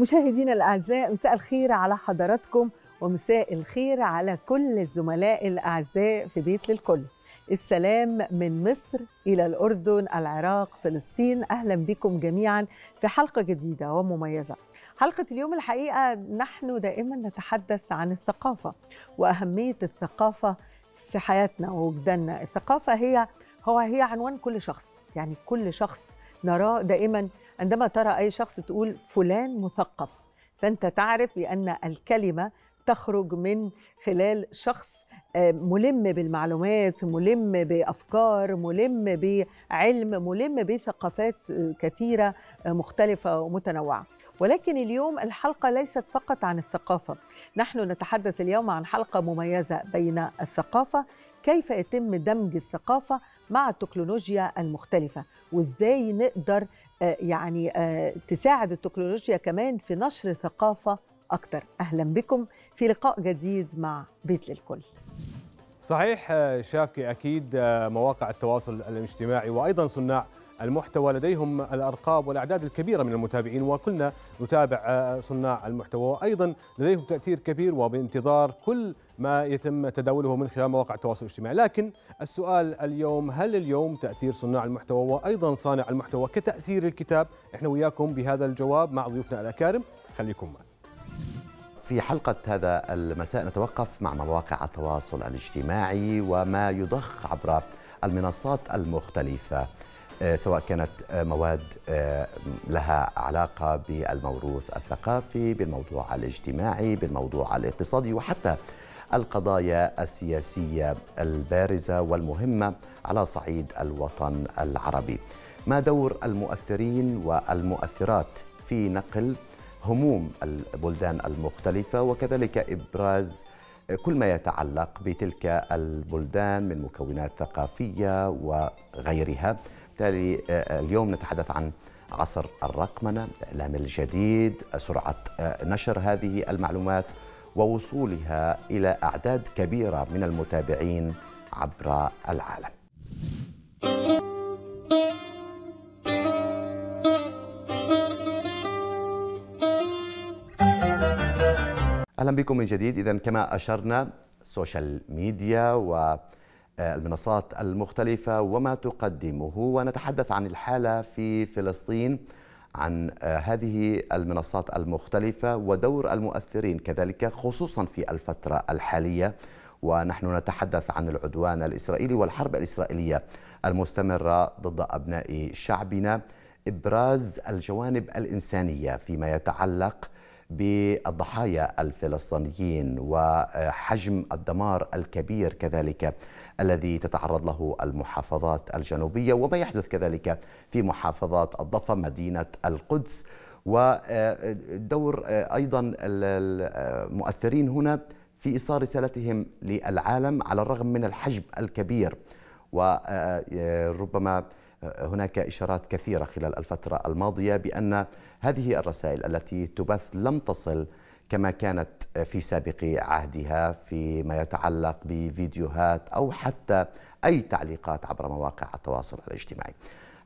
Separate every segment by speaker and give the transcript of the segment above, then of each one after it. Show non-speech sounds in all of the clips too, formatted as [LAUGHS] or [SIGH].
Speaker 1: مشاهدينا الأعزاء مساء الخير على حضراتكم ومساء الخير على كل الزملاء الأعزاء في بيت للكل السلام من مصر إلى الأردن العراق فلسطين أهلا بكم جميعا في حلقة جديدة ومميزة حلقة اليوم الحقيقة نحن دائما نتحدث عن الثقافة وأهمية الثقافة في حياتنا ووجداننا الثقافة هي هو هي عنوان كل شخص يعني كل شخص نراه دائما عندما ترى أي شخص تقول فلان مثقف فأنت تعرف بأن الكلمة تخرج من خلال شخص آه، ملم بالمعلومات ملم بافكار ملم بعلم ملم بثقافات آه، كثيره آه، مختلفه ومتنوعه ولكن اليوم الحلقه ليست فقط عن الثقافه نحن نتحدث اليوم عن حلقه مميزه بين الثقافه كيف يتم دمج الثقافه مع التكنولوجيا المختلفه وازاي نقدر آه، يعني آه، تساعد التكنولوجيا كمان في نشر ثقافة أكتر أهلا بكم في لقاء جديد مع بيت للكل
Speaker 2: صحيح آه، شافكي أكيد مواقع التواصل الاجتماعي وأيضا صناع المحتوى لديهم الأرقام والأعداد الكبيرة من المتابعين وكلنا نتابع آه، صناع المحتوى وأيضا لديهم تأثير كبير وبانتظار كل ما يتم تداوله من خلال مواقع التواصل الاجتماعي لكن السؤال اليوم هل اليوم تأثير صناع المحتوى وأيضا صانع المحتوى كتأثير الكتاب احنا وياكم بهذا الجواب مع ضيوفنا الأكارم خليكم معنا
Speaker 3: في حلقة هذا المساء نتوقف مع مواقع التواصل الاجتماعي وما يضخ عبر المنصات المختلفة آه، سواء كانت آه، مواد آه، لها علاقة بالموروث الثقافي بالموضوع الاجتماعي بالموضوع الاقتصادي وحتى القضايا السياسية البارزة والمهمة على صعيد الوطن العربي ما دور المؤثرين والمؤثرات في نقل هموم البلدان المختلفة وكذلك إبراز كل ما يتعلق بتلك البلدان من مكونات ثقافية وغيرها وبالتالي آه، آه، اليوم نتحدث عن عصر الرقمنة الإعلام الجديد سرعة آه، نشر هذه المعلومات ووصولها إلى أعداد كبيرة من المتابعين عبر العالم أهلا بكم من جديد إذا كما أشرنا السوشيال ميديا و المنصات المختلفة وما تقدمه ونتحدث عن الحالة في فلسطين عن آه، هذه المنصات المختلفة ودور المؤثرين كذلك خصوصا في الفترة الحالية ونحن نتحدث عن العدوان الإسرائيلي والحرب الإسرائيلية المستمرة ضد أبناء شعبنا إبراز الجوانب الإنسانية فيما يتعلق بالضحايا الفلسطينيين وحجم الدمار الكبير كذلك الذي تتعرض له المحافظات الجنوبية وما يحدث كذلك في محافظات الضفة مدينة القدس ودور آه، أيضا المؤثرين آه، هنا في إيصال رسالتهم للعالم على الرغم من الحجب الكبير وربما آه، هناك إشارات كثيرة خلال الفترة الماضية بأن هذه الرسائل التي تبث لم تصل كما كانت في سابق عهدها فيما يتعلق بفيديوهات أو حتى أي تعليقات عبر مواقع التواصل الاجتماعي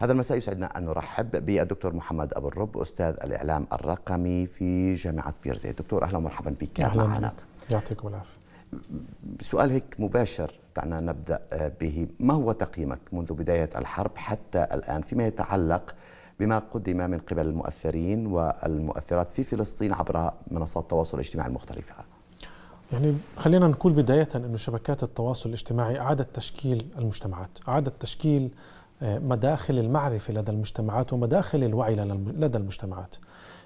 Speaker 3: هذا المساء يسعدنا أن نرحب بالدكتور محمد أبو الرب أستاذ الإعلام الرقمي في جامعة بيرزي دكتور أهلا ومرحبا بك أهلا معنا
Speaker 4: يعطيكم العافية
Speaker 3: سؤال هيك مباشر دعنا نبدأ به ما هو تقييمك منذ بداية الحرب حتى الآن فيما يتعلق بما قدم من قبل المؤثرين والمؤثرات في فلسطين عبر منصات التواصل الاجتماعي المختلفة
Speaker 4: يعني خلينا نقول بداية أن شبكات التواصل الاجتماعي أعادت تشكيل المجتمعات أعادت تشكيل آه، مداخل المعرفة لدى المجتمعات ومداخل الوعي لدى المجتمعات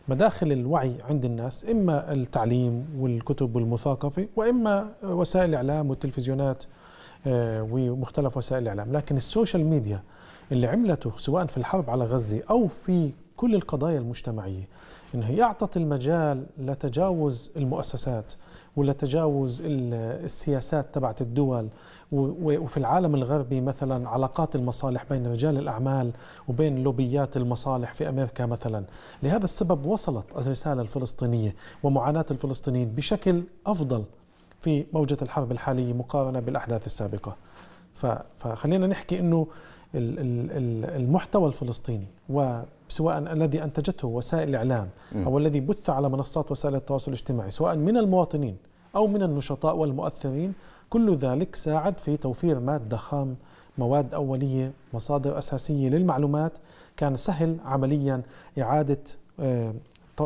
Speaker 4: مداخل الوعي عند الناس إما التعليم والكتب والمثاقفة وإما وسائل الإعلام والتلفزيونات آه، ومختلف وسائل الإعلام لكن السوشيال ميديا اللي عملته سواء في الحرب على غزة أو في كل القضايا المجتمعية هي أعطت المجال لتجاوز المؤسسات ولتجاوز السياسات تبعت الدول وفي العالم الغربي مثلا علاقات المصالح بين رجال الأعمال وبين لوبيات المصالح في أمريكا مثلا لهذا السبب وصلت الرسالة الفلسطينية ومعاناة الفلسطينيين بشكل أفضل في موجة الحرب الحالية مقارنة بالأحداث السابقة فخلينا نحكي أنه المحتوى الفلسطيني وسواء الذي انتجته وسائل الاعلام او الذي بث على منصات وسائل التواصل الاجتماعي سواء من المواطنين او من النشطاء والمؤثرين كل ذلك ساعد في توفير ماده خام مواد اوليه مصادر اساسيه للمعلومات كان سهل عمليا اعاده آه،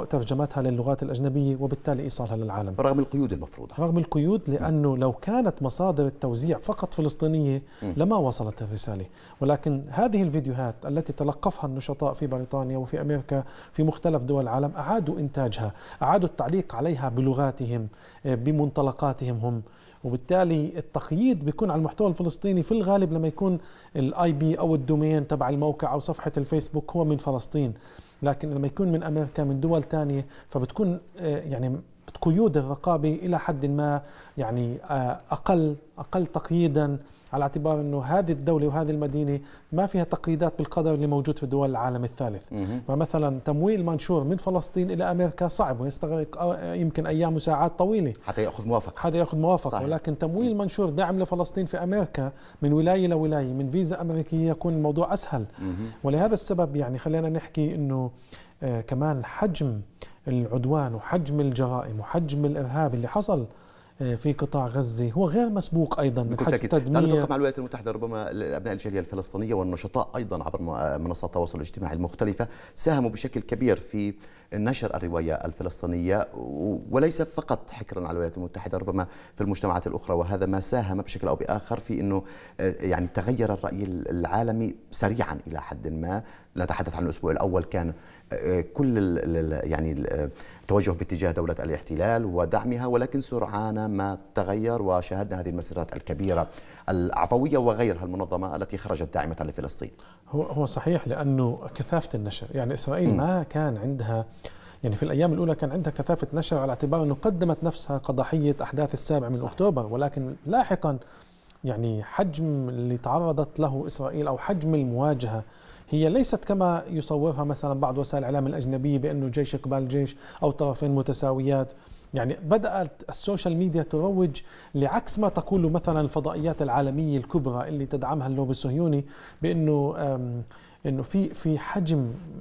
Speaker 4: ترجمتها للغات الأجنبية وبالتالي إيصالها للعالم
Speaker 3: رغم القيود المفروضة
Speaker 4: رغم القيود لأنه لو كانت مصادر التوزيع فقط فلسطينية لما وصلت الرسالة ولكن هذه الفيديوهات التي تلقفها النشطاء في بريطانيا وفي أمريكا في مختلف دول العالم أعادوا إنتاجها أعادوا التعليق عليها بلغاتهم آه، بمنطلقاتهم هم وبالتالي التقييد بيكون على المحتوى الفلسطيني في الغالب لما يكون الاي بي او الدومين تبع الموقع او صفحه الفيسبوك هو من فلسطين لكن لما يكون من أمريكا من دول ثانية فبتكون آه، يعني قيود الرقابة إلى حد ما يعني آه، أقل أقل تقييدا على اعتبار انه هذه الدوله وهذه المدينه ما فيها تقييدات بالقدر اللي موجود في دول العالم الثالث فمثلا تمويل منشور من فلسطين الى امريكا صعب ويستغرق آه، يمكن ايام وساعات طويله حتى ياخذ موافقه حتى ياخذ موافقه صحيح. ولكن تمويل منشور دعم لفلسطين في امريكا من ولايه لولايه من فيزا امريكيه يكون الموضوع اسهل ولهذا السبب يعني خلينا نحكي انه آه كمان حجم العدوان وحجم الجرائم وحجم الارهاب اللي حصل آه، في قطاع غزة هو غير مسبوق أيضا من حيث التدمير نتوقع مع الولايات
Speaker 3: المتحدة ربما أبناء الجالية الفلسطينية والنشطاء أيضا عبر آه، منصات التواصل الاجتماعي المختلفة ساهموا بشكل كبير في نشر الرواية الفلسطينية وليس فقط حكرا على الولايات المتحدة ربما في المجتمعات الأخرى وهذا ما ساهم بشكل أو بآخر في أنه آه، يعني تغير الرأي العالمي سريعا إلى حد ما نتحدث عن الأسبوع الأول كان كل ال يعني التوجه توجه باتجاه دولة الاحتلال ودعمها ولكن سرعان ما تغير وشاهدنا هذه المسيرات الكبيرة العفوية وغيرها المنظمة التي خرجت داعمة لفلسطين
Speaker 4: هو هو صحيح لأنه كثافة النشر يعني إسرائيل م. ما كان عندها يعني في الأيام الأولى كان عندها كثافة نشر على اعتبار أنه قدمت نفسها كضحية أحداث السابع من صح. أكتوبر ولكن لاحقا يعني حجم اللي تعرضت له إسرائيل أو حجم المواجهة هي ليست كما يصورها مثلا بعض وسائل الإعلام الأجنبية بأنه جيش قبال جيش أو طرفين متساويات يعني بدأت السوشيال ميديا تروج لعكس ما تقوله مثلا الفضائيات العالمية الكبرى اللي تدعمها اللوبي الصهيوني بأنه انه في في حجم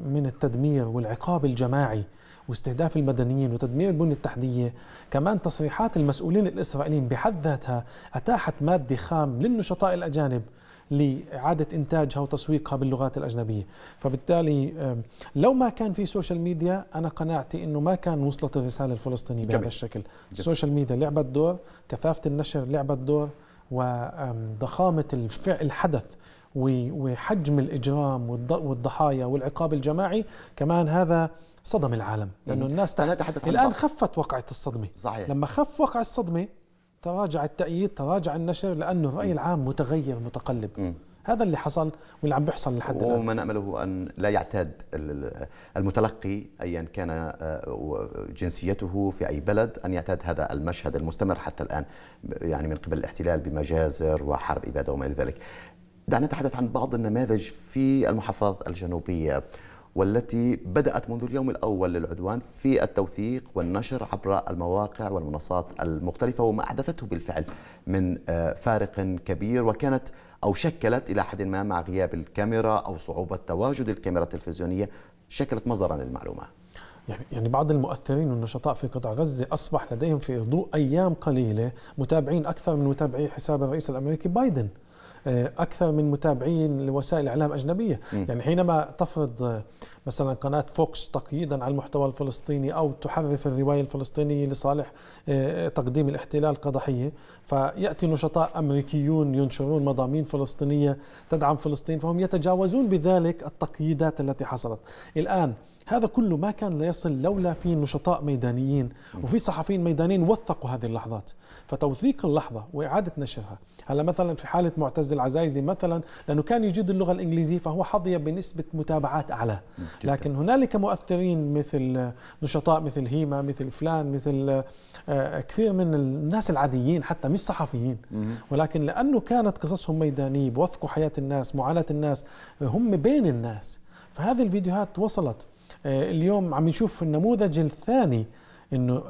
Speaker 4: من التدمير والعقاب الجماعي واستهداف المدنيين وتدمير البنية التحتية كمان تصريحات المسؤولين الإسرائيليين بحد ذاتها أتاحت مادة خام للنشطاء الأجانب لإعادة إنتاجها وتسويقها باللغات الأجنبية فبالتالي لو ما كان في سوشيال ميديا أنا قناعتي أنه ما كان وصلت الرسالة الفلسطينية بهذا الشكل السوشيال ميديا لعبت دور كثافة النشر لعبت دور وضخامة الفعل الحدث وحجم الإجرام والضحايا والعقاب الجماعي كمان هذا صدم العالم لانه الناس تحت تحدث الان خفت وقعه الصدمه صحيح لما خف وقع الصدمه تراجع التأييد تراجع النشر لأنه الرأي العام متغير متقلب م. هذا اللي حصل واللي عم بيحصل لحد الآن
Speaker 3: وما نأمله أن لا يعتاد المتلقي أيا كان آه، جنسيته في أي بلد أن يعتاد هذا المشهد المستمر حتى الآن يعني من قبل الاحتلال بمجازر وحرب إبادة وما إلى ذلك دعنا نتحدث عن بعض النماذج في المحافظات الجنوبية والتي بدأت منذ اليوم الأول للعدوان في التوثيق والنشر عبر المواقع والمنصات المختلفة وما أحدثته بالفعل من آه، فارق كبير وكانت أو شكلت إلى حد ما مع غياب الكاميرا أو صعوبة تواجد الكاميرا التلفزيونية شكلت مصدرا للمعلومة
Speaker 4: يعني يعني بعض المؤثرين والنشطاء في قطاع غزه اصبح لديهم في ضوء ايام قليله متابعين اكثر من متابعي حساب الرئيس الامريكي بايدن آه، اكثر من متابعين لوسائل اعلام اجنبيه م. يعني حينما تفرض آه، مثلا قناه فوكس تقييدا على المحتوى الفلسطيني او تحرف الروايه الفلسطينيه لصالح آه، تقديم الاحتلال كضحيه فياتي نشطاء امريكيون ينشرون مضامين فلسطينيه تدعم فلسطين فهم يتجاوزون بذلك التقييدات التي حصلت الان هذا كله ما كان ليصل لولا في نشطاء ميدانيين وفي صحفيين ميدانيين وثقوا هذه اللحظات فتوثيق اللحظة وإعادة نشرها هلا مثلا في حالة معتز العزايزي مثلا لأنه كان يجيد اللغة الإنجليزية فهو حظي بنسبة متابعات أعلى لكن هنالك مؤثرين مثل نشطاء مثل هيما مثل فلان مثل آه، كثير من الناس العاديين حتى مش صحفيين ولكن لأنه كانت قصصهم ميدانية بوثقوا حياة الناس معاناة الناس هم بين الناس فهذه الفيديوهات وصلت آه، اليوم عم نشوف النموذج الثاني انه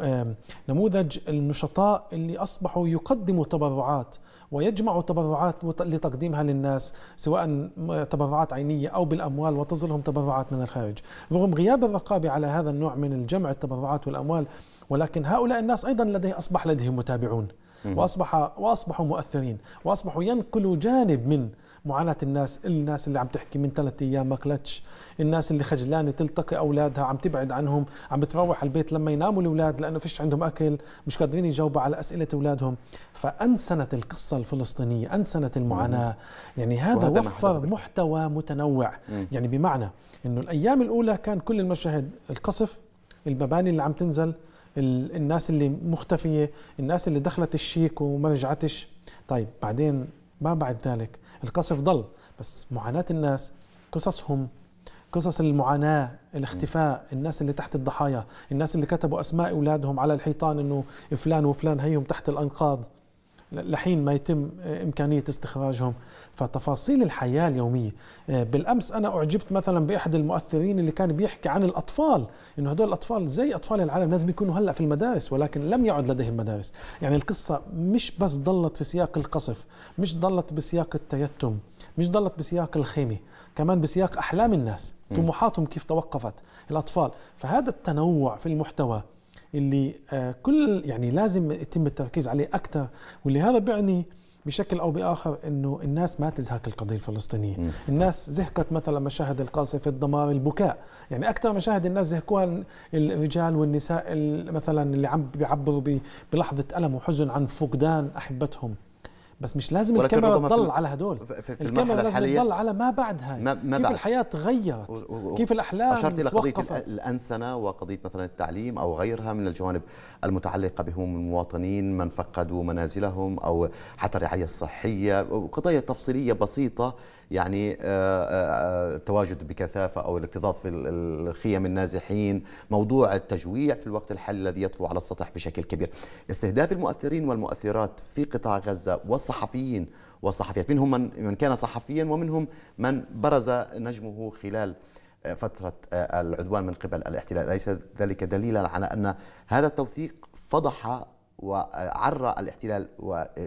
Speaker 4: نموذج النشطاء اللي اصبحوا يقدموا تبرعات ويجمعوا تبرعات لتقديمها للناس سواء تبرعات عينيه او بالاموال وتصلهم تبرعات من الخارج، رغم غياب الرقابه على هذا النوع من الجمع التبرعات والاموال ولكن هؤلاء الناس ايضا لديه اصبح لديهم متابعون واصبح واصبحوا مؤثرين واصبحوا ينقلوا جانب من معاناه الناس الناس اللي عم تحكي من ثلاث ايام ما كلتش الناس اللي خجلانه تلتقي اولادها عم تبعد عنهم عم بتروح البيت لما يناموا الاولاد لانه فيش عندهم اكل مش قادرين يجاوبوا على اسئله اولادهم فانسنت القصه الفلسطينيه انسنت المعاناه يعني هذا وفر محتوى متنوع يعني بمعنى انه الايام الاولى كان كل المشاهد القصف المباني اللي عم تنزل الناس اللي مختفية الناس اللي دخلت الشيك وما رجعتش طيب بعدين ما بعد ذلك القصف ضل بس معاناة الناس قصصهم قصص المعاناة الاختفاء الناس اللي تحت الضحايا الناس اللي كتبوا أسماء أولادهم على الحيطان أنه فلان وفلان هيهم تحت الأنقاض لحين ما يتم إمكانية استخراجهم فتفاصيل الحياة اليومية آه، بالأمس أنا أعجبت مثلا بأحد المؤثرين اللي كان بيحكي عن الأطفال إنه هدول الأطفال زي أطفال العالم لازم يكونوا هلأ في المدارس ولكن لم يعد لديهم مدارس يعني القصة مش بس ضلت في سياق القصف مش ضلت بسياق التيتم مش ضلت بسياق الخيمة كمان بسياق أحلام الناس طموحاتهم كيف توقفت الأطفال فهذا التنوع في المحتوى اللي آه، كل يعني لازم يتم التركيز عليه اكثر واللي هذا بيعني بشكل او باخر انه الناس ما تزهق القضيه الفلسطينيه، الناس زهقت مثلا مشاهد القاصف الدمار، البكاء، يعني اكثر مشاهد الناس زهقوها الرجال والنساء مثلا اللي عم بيعبروا بلحظه الم وحزن عن فقدان احبتهم، بس مش لازم الكاميرا تضل على هدول في, في الكاميرا لازم تضل على ما بعد هاي ما ما كيف بعد. الحياه تغيرت و... و... كيف الاحلام اشرت الى قضيه
Speaker 3: الانسنه وقضيه مثلا التعليم او غيرها من الجوانب المتعلقه بهموم المواطنين من فقدوا منازلهم او حتى الرعايه الصحيه قضايا تفصيليه بسيطه يعني آه، آه، آه، التواجد بكثافة أو الاكتظاظ في الخيم النازحين موضوع التجويع في الوقت الحالي الذي يطفو على السطح بشكل كبير استهداف المؤثرين والمؤثرات في قطاع غزة والصحفيين والصحفيات منهم من, من كان صحفيا ومنهم من برز نجمه خلال فترة العدوان من قبل الاحتلال أليس ذلك دليلا على أن هذا التوثيق فضح وعرى الاحتلال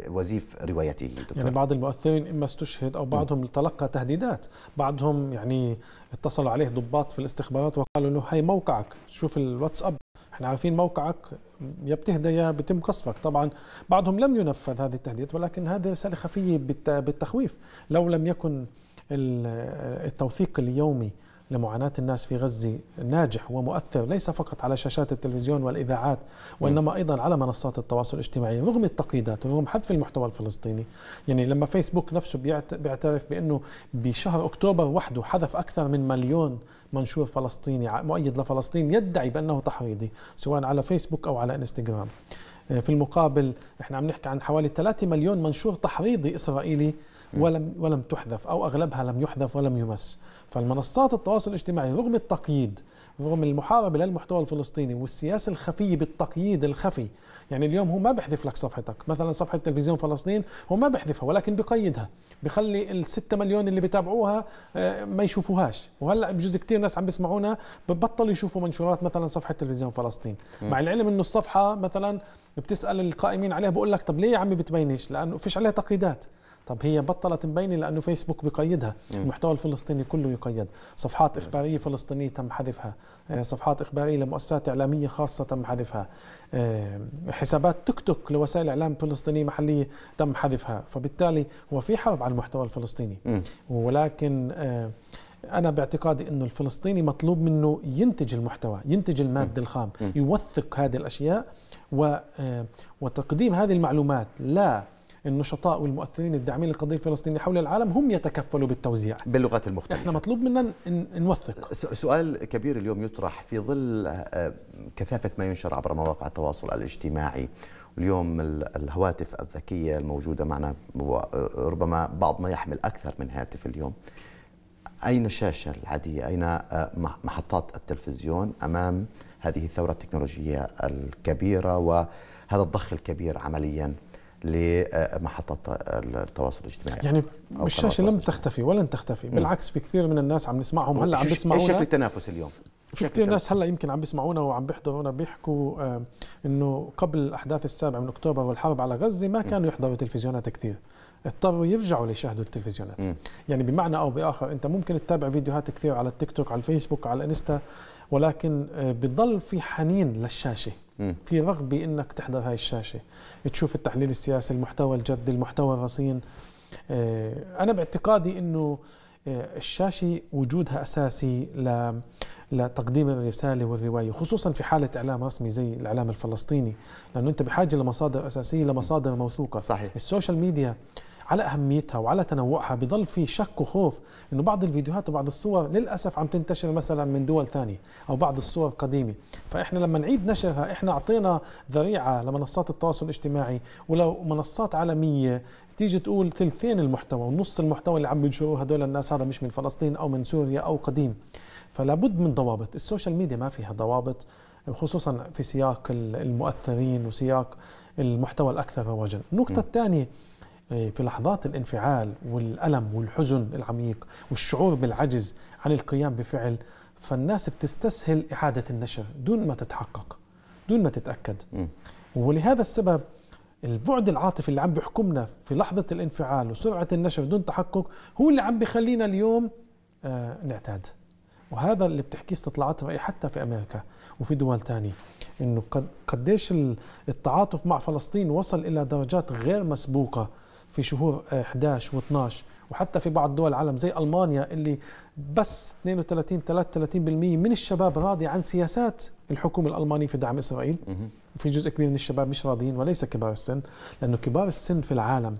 Speaker 3: وزيف روايته دكتور.
Speaker 4: يعني بعض المؤثرين اما استشهد او بعضهم م. تلقى تهديدات بعضهم يعني اتصلوا عليه ضباط في الاستخبارات وقالوا له هي موقعك شوف الواتساب احنا عارفين موقعك يا بتهدى يا بتم قصفك طبعا بعضهم لم ينفذ هذه التهديدات ولكن هذه رساله خفيه بالتخويف لو لم يكن التوثيق اليومي لمعاناة الناس في غزة ناجح ومؤثر ليس فقط على شاشات التلفزيون والإذاعات وإنما أيضا على منصات التواصل الاجتماعي رغم التقييدات ورغم حذف المحتوى الفلسطيني يعني لما فيسبوك نفسه بيعترف بأنه بشهر أكتوبر وحده حذف أكثر من مليون منشور فلسطيني مؤيد لفلسطين يدعي بأنه تحريضي سواء على فيسبوك أو على إنستغرام آه، في المقابل احنا عم نحكي عن حوالي 3 مليون منشور تحريضي إسرائيلي ولم ولم تحذف او اغلبها لم يحذف ولم يمس فالمنصات التواصل الاجتماعي رغم التقييد رغم المحاربه للمحتوى الفلسطيني والسياسه الخفيه بالتقييد الخفي يعني اليوم هو ما بيحذف لك صفحتك مثلا صفحه تلفزيون فلسطين هو ما بيحذفها ولكن بقيدها بخلي ال6 مليون اللي بيتابعوها آه، ما يشوفوهاش وهلا بجوز كثير ناس عم بيسمعونا ببطلوا يشوفوا منشورات مثلا صفحه تلفزيون فلسطين م. مع العلم انه الصفحه مثلا بتسال القائمين عليها بقول لك طب ليه يا عمي بتبينش لانه فيش عليها تقييدات طب هي بطلت مبينه لانه فيسبوك بقيدها المحتوى الفلسطيني كله يقيد صفحات اخباريه فلسطينيه تم حذفها آه، صفحات اخباريه لمؤسسات اعلاميه خاصه تم حذفها آه، حسابات تيك توك لوسائل اعلام فلسطينيه محليه تم حذفها فبالتالي هو في حرب على المحتوى الفلسطيني ولكن آه، انا باعتقادي انه الفلسطيني مطلوب منه ينتج المحتوى ينتج الماده الخام يوثق هذه الاشياء وتقديم هذه المعلومات لا النشطاء والمؤثرين الداعمين للقضيه الفلسطينيه حول العالم هم يتكفلوا بالتوزيع
Speaker 3: باللغات المختلفه
Speaker 4: احنا مطلوب منا
Speaker 3: نوثق سؤال كبير اليوم يطرح في ظل آه، كثافه ما ينشر عبر مواقع التواصل الاجتماعي اليوم الهواتف الذكيه الموجوده معنا وربما بعضنا يحمل اكثر من هاتف اليوم اين الشاشه العاديه اين آه، محطات التلفزيون امام هذه الثوره التكنولوجيه الكبيره وهذا الضخ الكبير عمليا لمحطات التواصل الاجتماعي يعني
Speaker 4: الشاشه لم تختفي ولن تختفي بالعكس في كثير من الناس عم نسمعهم هلا عم بيسمعونا ايش شكل التنافس اليوم في كثير ناس هلا يمكن عم بيسمعونا وعم بيحضرونا بيحكوا آه، انه قبل الاحداث السابع من اكتوبر والحرب على غزه ما كانوا يحضروا تلفزيونات كثير اضطروا يرجعوا ليشاهدوا التلفزيونات م. يعني بمعنى او باخر انت ممكن تتابع فيديوهات كثير على التيك توك على الفيسبوك على الانستا ولكن آه، بتضل في حنين للشاشه في رغبه انك تحضر هاي الشاشه تشوف التحليل السياسي المحتوى الجدي المحتوى الرصين آه، انا باعتقادي انه آه، الشاشه وجودها اساسي ل لتقديم الرسالة والرواية خصوصا في حالة إعلام رسمي زي الإعلام الفلسطيني لأنه أنت بحاجة لمصادر أساسية لمصادر موثوقة صحيح السوشيال ميديا على اهميتها وعلى تنوعها بضل في شك وخوف انه بعض الفيديوهات وبعض الصور للاسف عم تنتشر مثلا من دول ثانيه او بعض الصور قديمه فاحنا لما نعيد نشرها احنا اعطينا ذريعه لمنصات التواصل الاجتماعي ولو منصات عالميه تيجي تقول ثلثين المحتوى ونص المحتوى اللي عم بينشروه هدول الناس هذا مش من فلسطين او من سوريا او قديم فلا بد من ضوابط السوشيال ميديا ما فيها ضوابط خصوصا في سياق المؤثرين وسياق المحتوى الاكثر رواجا النقطه الثانيه إيه، في لحظات الانفعال والألم والحزن العميق والشعور بالعجز عن القيام بفعل فالناس بتستسهل إعادة النشر دون ما تتحقق دون ما تتأكد ولهذا السبب البعد العاطفي اللي عم بيحكمنا في لحظة الانفعال وسرعة النشر دون تحقق هو اللي عم بيخلينا اليوم آه، نعتاد وهذا اللي بتحكيه استطلاعات رأي حتى في أمريكا وفي دول تانية انه قديش التعاطف مع فلسطين وصل الى درجات غير مسبوقه في شهور 11 و12 وحتى في بعض دول العالم زي المانيا اللي بس 32 33% من الشباب راضي عن سياسات الحكومه الالمانيه في دعم اسرائيل وفي جزء كبير من الشباب مش راضيين وليس كبار السن لانه كبار السن في العالم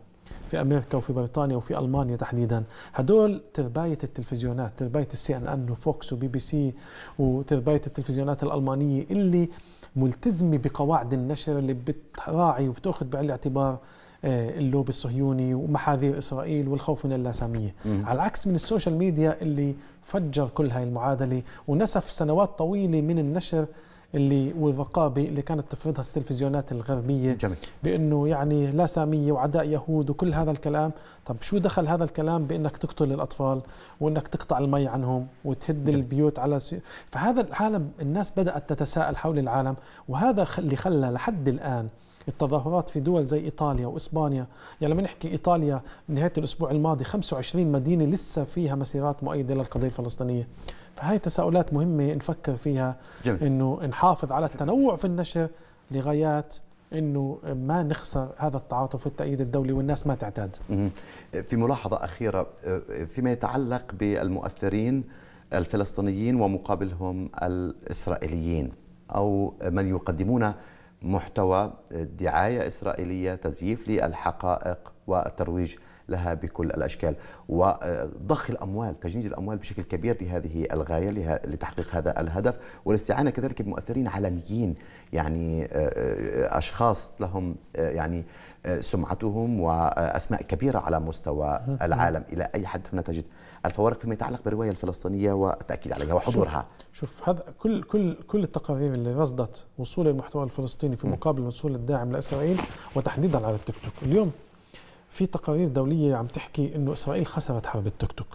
Speaker 4: في امريكا وفي بريطانيا وفي المانيا تحديدا هدول تربايه التلفزيونات تربايه السي ان ان وفوكس وبي بي سي وتربايه التلفزيونات الالمانيه اللي ملتزمه بقواعد النشر اللي بتراعي وبتاخذ بعين الاعتبار آه، اللوب الصهيوني ومحاذير إسرائيل والخوف من اللاسامية مم. على العكس من السوشيال ميديا اللي فجر كل هاي المعادلة ونسف سنوات طويلة من النشر اللي والرقابه اللي كانت تفرضها التلفزيونات الغربيه جميل. بانه يعني لا ساميه وعداء يهود وكل هذا الكلام طب شو دخل هذا الكلام بانك تقتل الاطفال وانك تقطع المي عنهم وتهد جميل. البيوت على سي... فهذا العالم الناس بدات تتساءل حول العالم وهذا اللي خلى لحد الان التظاهرات في دول زي إيطاليا وإسبانيا يعني لما نحكي إيطاليا نهاية الأسبوع الماضي 25 مدينة لسه فيها مسيرات مؤيدة للقضية الفلسطينية فهي تساؤلات مهمة نفكر فيها أنه نحافظ على التنوع في النشر لغايات انه ما نخسر هذا التعاطف والتأييد الدولي والناس ما تعتاد.
Speaker 3: في ملاحظه اخيره فيما يتعلق بالمؤثرين الفلسطينيين ومقابلهم الاسرائيليين او من يقدمون محتوى دعاية إسرائيلية تزييف للحقائق والترويج لها بكل الأشكال وضخ الأموال تجنيد الأموال بشكل كبير لهذه الغاية لتحقيق هذا الهدف والاستعانة كذلك بمؤثرين عالميين يعني آه، آه، أشخاص لهم آه، يعني سمعتهم وأسماء كبيرة على مستوى العالم إلى أي حد هنا تجد الفوارق فيما يتعلق بالرواية الفلسطينية والتأكيد عليها وحضورها
Speaker 4: شوف, هذا كل كل كل التقارير اللي رصدت وصول المحتوى الفلسطيني في مقابل وصول الداعم لإسرائيل وتحديدا على التيك توك اليوم في تقارير دولية عم تحكي انه اسرائيل خسرت حرب التيك توك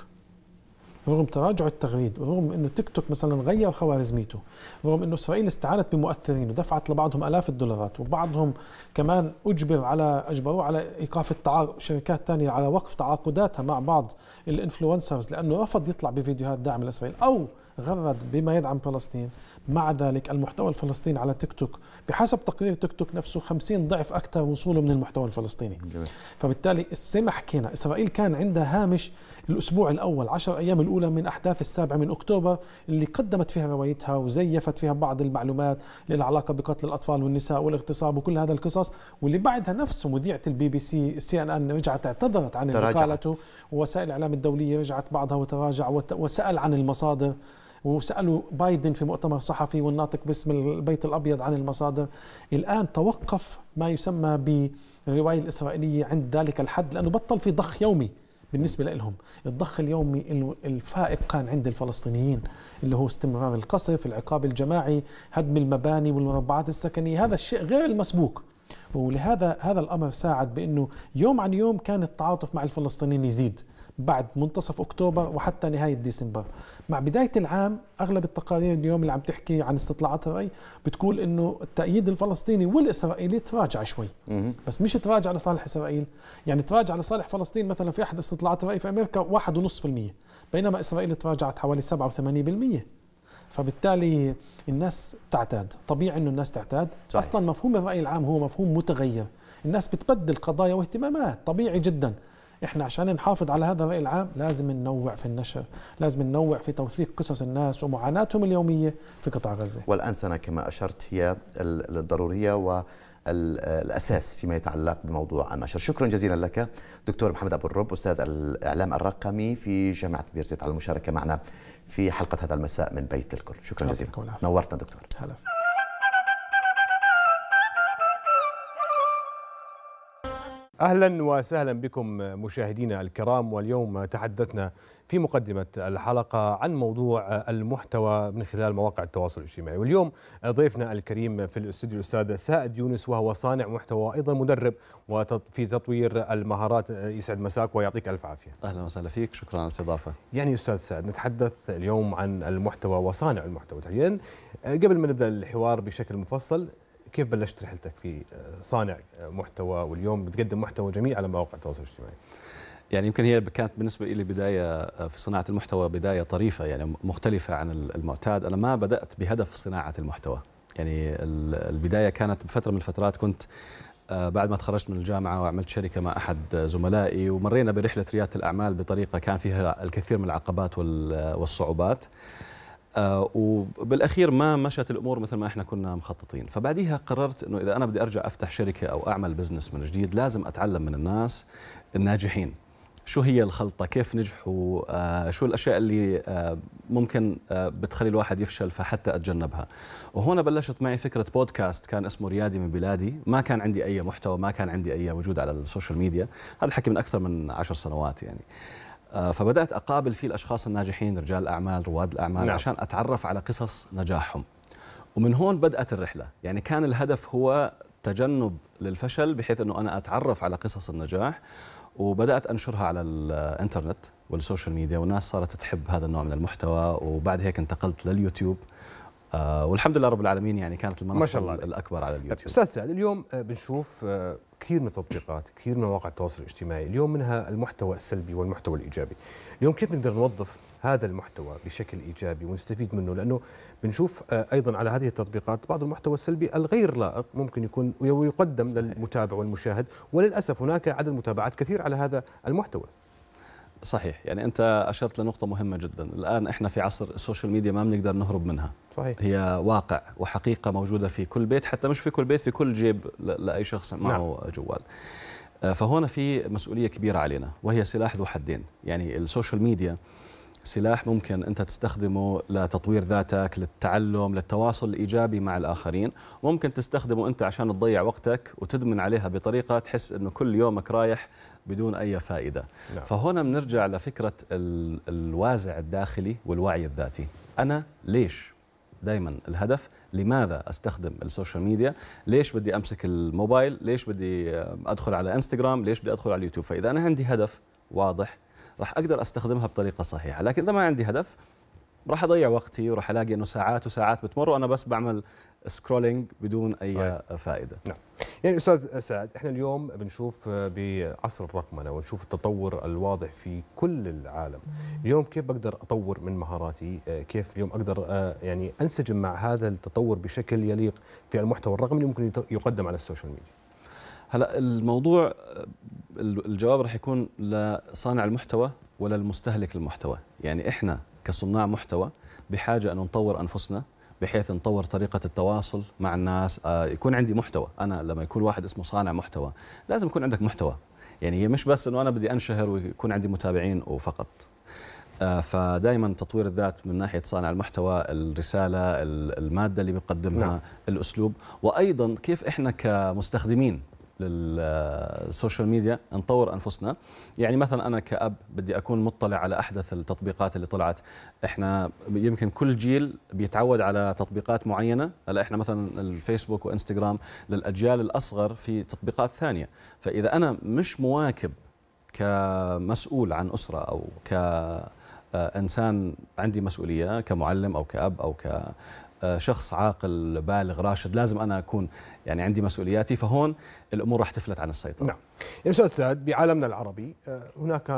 Speaker 4: رغم تراجع التغريد ورغم انه تيك توك مثلا غير خوارزميته رغم انه اسرائيل استعانت بمؤثرين ودفعت لبعضهم الاف الدولارات وبعضهم كمان اجبر على اجبروه على ايقاف التعاقد شركات ثانيه على وقف تعاقداتها مع بعض الانفلونسرز لانه رفض يطلع بفيديوهات داعمه لاسرائيل او غرد بما يدعم فلسطين مع ذلك المحتوى الفلسطيني على تيك توك بحسب تقرير تيك توك نفسه 50 ضعف أكثر وصوله من المحتوى الفلسطيني فبالتالي زي ما حكينا إسرائيل كان عندها هامش الأسبوع الأول 10 أيام الأولى من أحداث السابع من أكتوبر اللي قدمت فيها روايتها وزيفت فيها بعض المعلومات للعلاقة بقتل الأطفال والنساء والاغتصاب وكل هذا القصص واللي بعدها نفسه مذيعة البي بي سي السي ان ان رجعت اعتذرت عن مقالته ووسائل الإعلام الدولية رجعت بعضها وتراجع وسأل عن المصادر وسالوا بايدن في مؤتمر صحفي والناطق باسم البيت الابيض عن المصادر الان توقف ما يسمى بالروايه الاسرائيليه عند ذلك الحد لانه بطل في ضخ يومي بالنسبه لهم الضخ اليومي الفائق كان عند الفلسطينيين اللي هو استمرار القصف العقاب الجماعي هدم المباني والمربعات السكنيه هذا الشيء غير المسبوق ولهذا هذا الامر ساعد بانه يوم عن يوم كان التعاطف مع الفلسطينيين يزيد بعد منتصف اكتوبر وحتى نهايه ديسمبر مع بدايه العام اغلب التقارير اليوم اللي عم تحكي عن استطلاعات الرأي بتقول انه التأييد الفلسطيني والاسرائيلي تراجع شوي بس مش تراجع لصالح اسرائيل يعني تراجع لصالح فلسطين مثلا في احد استطلاعات الراي في امريكا 1.5% بينما اسرائيل تراجعت حوالي 87% فبالتالي الناس تعتاد طبيعي انه الناس تعتاد صحيح. اصلا مفهوم الراي العام هو مفهوم متغير الناس بتبدل قضايا واهتمامات طبيعي جدا احنا عشان نحافظ على هذا الرأي العام لازم ننوع في النشر لازم ننوع في توثيق قصص الناس ومعاناتهم اليومية في قطاع غزة
Speaker 3: والأنسنة كما أشرت هي الضرورية و الاساس فيما يتعلق بموضوع النشر شكرا جزيلا لك دكتور محمد ابو الرب استاذ الاعلام الرقمي في جامعه بيرزيت على المشاركه معنا في حلقه هذا المساء من بيت الكل شكرا جزيلا نورتنا دكتور
Speaker 4: هلا.
Speaker 2: اهلا وسهلا بكم مشاهدينا الكرام واليوم تحدثنا في مقدمه الحلقه عن موضوع المحتوى من خلال مواقع التواصل الاجتماعي واليوم ضيفنا الكريم في الاستوديو الاستاذ سائد يونس وهو صانع محتوى ايضا مدرب في تطوير المهارات يسعد مساك ويعطيك الف عافيه اهلا وسهلا فيك شكرا على الاستضافه يعني استاذ سائد نتحدث اليوم عن المحتوى وصانع المحتوى تحديدا قبل ما نبدا الحوار بشكل مفصل كيف بلشت رحلتك في آه، صانع آه، محتوى واليوم بتقدم محتوى جميل على مواقع التواصل
Speaker 5: الاجتماعي؟ يعني يمكن هي كانت بالنسبة لي بداية آه، في صناعة المحتوى بداية طريفة يعني مختلفة عن المعتاد أنا ما بدأت بهدف صناعة المحتوى يعني البداية كانت بفترة من الفترات كنت بعد ما تخرجت من الجامعة وعملت شركة مع أحد زملائي ومرينا برحلة ريادة الأعمال بطريقة كان فيها الكثير من العقبات والصعوبات آه، وبالاخير ما مشت الامور مثل ما احنا كنا مخططين فبعديها قررت انه اذا انا بدي ارجع افتح شركه او اعمل بزنس من جديد لازم اتعلم من الناس الناجحين شو هي الخلطه كيف نجحوا آه، شو الاشياء اللي آه، ممكن بتخلي الواحد يفشل فحتى اتجنبها وهنا بلشت معي فكره بودكاست كان اسمه ريادي من بلادي ما كان عندي اي محتوى ما كان عندي اي وجود على السوشيال ميديا هذا الحكي من اكثر من عشر سنوات يعني آه، فبدات اقابل فيه الاشخاص الناجحين رجال الاعمال رواد الاعمال نعم. عشان اتعرف على قصص نجاحهم ومن هون بدات الرحله يعني كان الهدف هو تجنب للفشل بحيث انه انا اتعرف على قصص النجاح وبدات انشرها على الانترنت والسوشيال ميديا والناس صارت تحب هذا النوع من المحتوى وبعد هيك انتقلت لليوتيوب آه، والحمد لله رب العالمين يعني كانت المنصه ما شاء الله الاكبر على
Speaker 2: اليوتيوب استاذ سعد اليوم آه، بنشوف آه، كثير من التطبيقات كثير من مواقع التواصل الاجتماعي اليوم منها المحتوى السلبي والمحتوى الايجابي اليوم كيف نقدر نوظف هذا المحتوى بشكل ايجابي ونستفيد منه لانه بنشوف ايضا على هذه التطبيقات بعض المحتوى السلبي الغير لائق ممكن يكون ويقدم للمتابع والمشاهد وللاسف هناك عدد متابعات كثير على
Speaker 5: هذا المحتوى صحيح يعني انت اشرت لنقطه مهمه جدا الان احنا في عصر السوشيال ميديا ما بنقدر نهرب منها صحيح هي واقع وحقيقه موجوده في كل بيت حتى مش في كل بيت في كل جيب لاي شخص معه نعم. جوال آه، فهنا في مسؤوليه كبيره علينا وهي سلاح ذو حدين يعني السوشيال ميديا سلاح ممكن أنت تستخدمه لتطوير ذاتك للتعلم للتواصل الإيجابي مع الآخرين ممكن تستخدمه أنت عشان تضيع وقتك وتدمن عليها بطريقة تحس أنه كل يومك رايح بدون أي فائدة نعم. فهنا بنرجع لفكرة ال... الوازع الداخلي والوعي الذاتي أنا ليش دائما الهدف لماذا استخدم السوشيال ميديا ليش بدي امسك الموبايل ليش بدي ادخل على انستغرام ليش بدي ادخل على اليوتيوب فاذا انا عندي هدف واضح راح اقدر استخدمها بطريقه صحيحه لكن اذا ما عندي هدف راح اضيع وقتي وراح الاقي انه ساعات وساعات بتمر وانا بس بعمل سكرولينج بدون اي طيب. فائده نعم
Speaker 2: يعني استاذ سعد احنا اليوم بنشوف بعصر الرقمنه ونشوف التطور الواضح في كل العالم اليوم كيف بقدر اطور من مهاراتي آه، كيف اليوم اقدر آه، يعني انسجم مع هذا التطور بشكل يليق في المحتوى الرقمي
Speaker 5: اللي ممكن يقدم على السوشيال ميديا هلا الموضوع الجواب رح يكون لصانع المحتوى ولا المستهلك المحتوى يعني احنا كصناع محتوى بحاجه ان نطور انفسنا بحيث نطور طريقة التواصل مع الناس آه يكون عندي محتوى أنا لما يكون واحد اسمه صانع محتوى لازم يكون عندك محتوى يعني هي مش بس أنه أنا بدي أنشهر ويكون عندي متابعين وفقط آه فدائما تطوير الذات من ناحيه صانع المحتوى الرساله الماده اللي بيقدمها نعم. الاسلوب وايضا كيف احنا كمستخدمين للسوشيال ميديا نطور انفسنا يعني مثلا انا كاب بدي اكون مطلع على احدث التطبيقات اللي طلعت احنا يمكن كل جيل بيتعود على تطبيقات معينه هلا احنا مثلا الفيسبوك وانستغرام للاجيال الاصغر في تطبيقات ثانيه فاذا انا مش مواكب كمسؤول عن اسره او ك انسان عندي مسؤوليه كمعلم او كاب او ك آه، شخص عاقل بالغ راشد لازم انا اكون يعني عندي مسؤولياتي فهون الامور راح تفلت عن السيطره نعم يا استاذ سعد بعالمنا
Speaker 2: العربي آه، هناك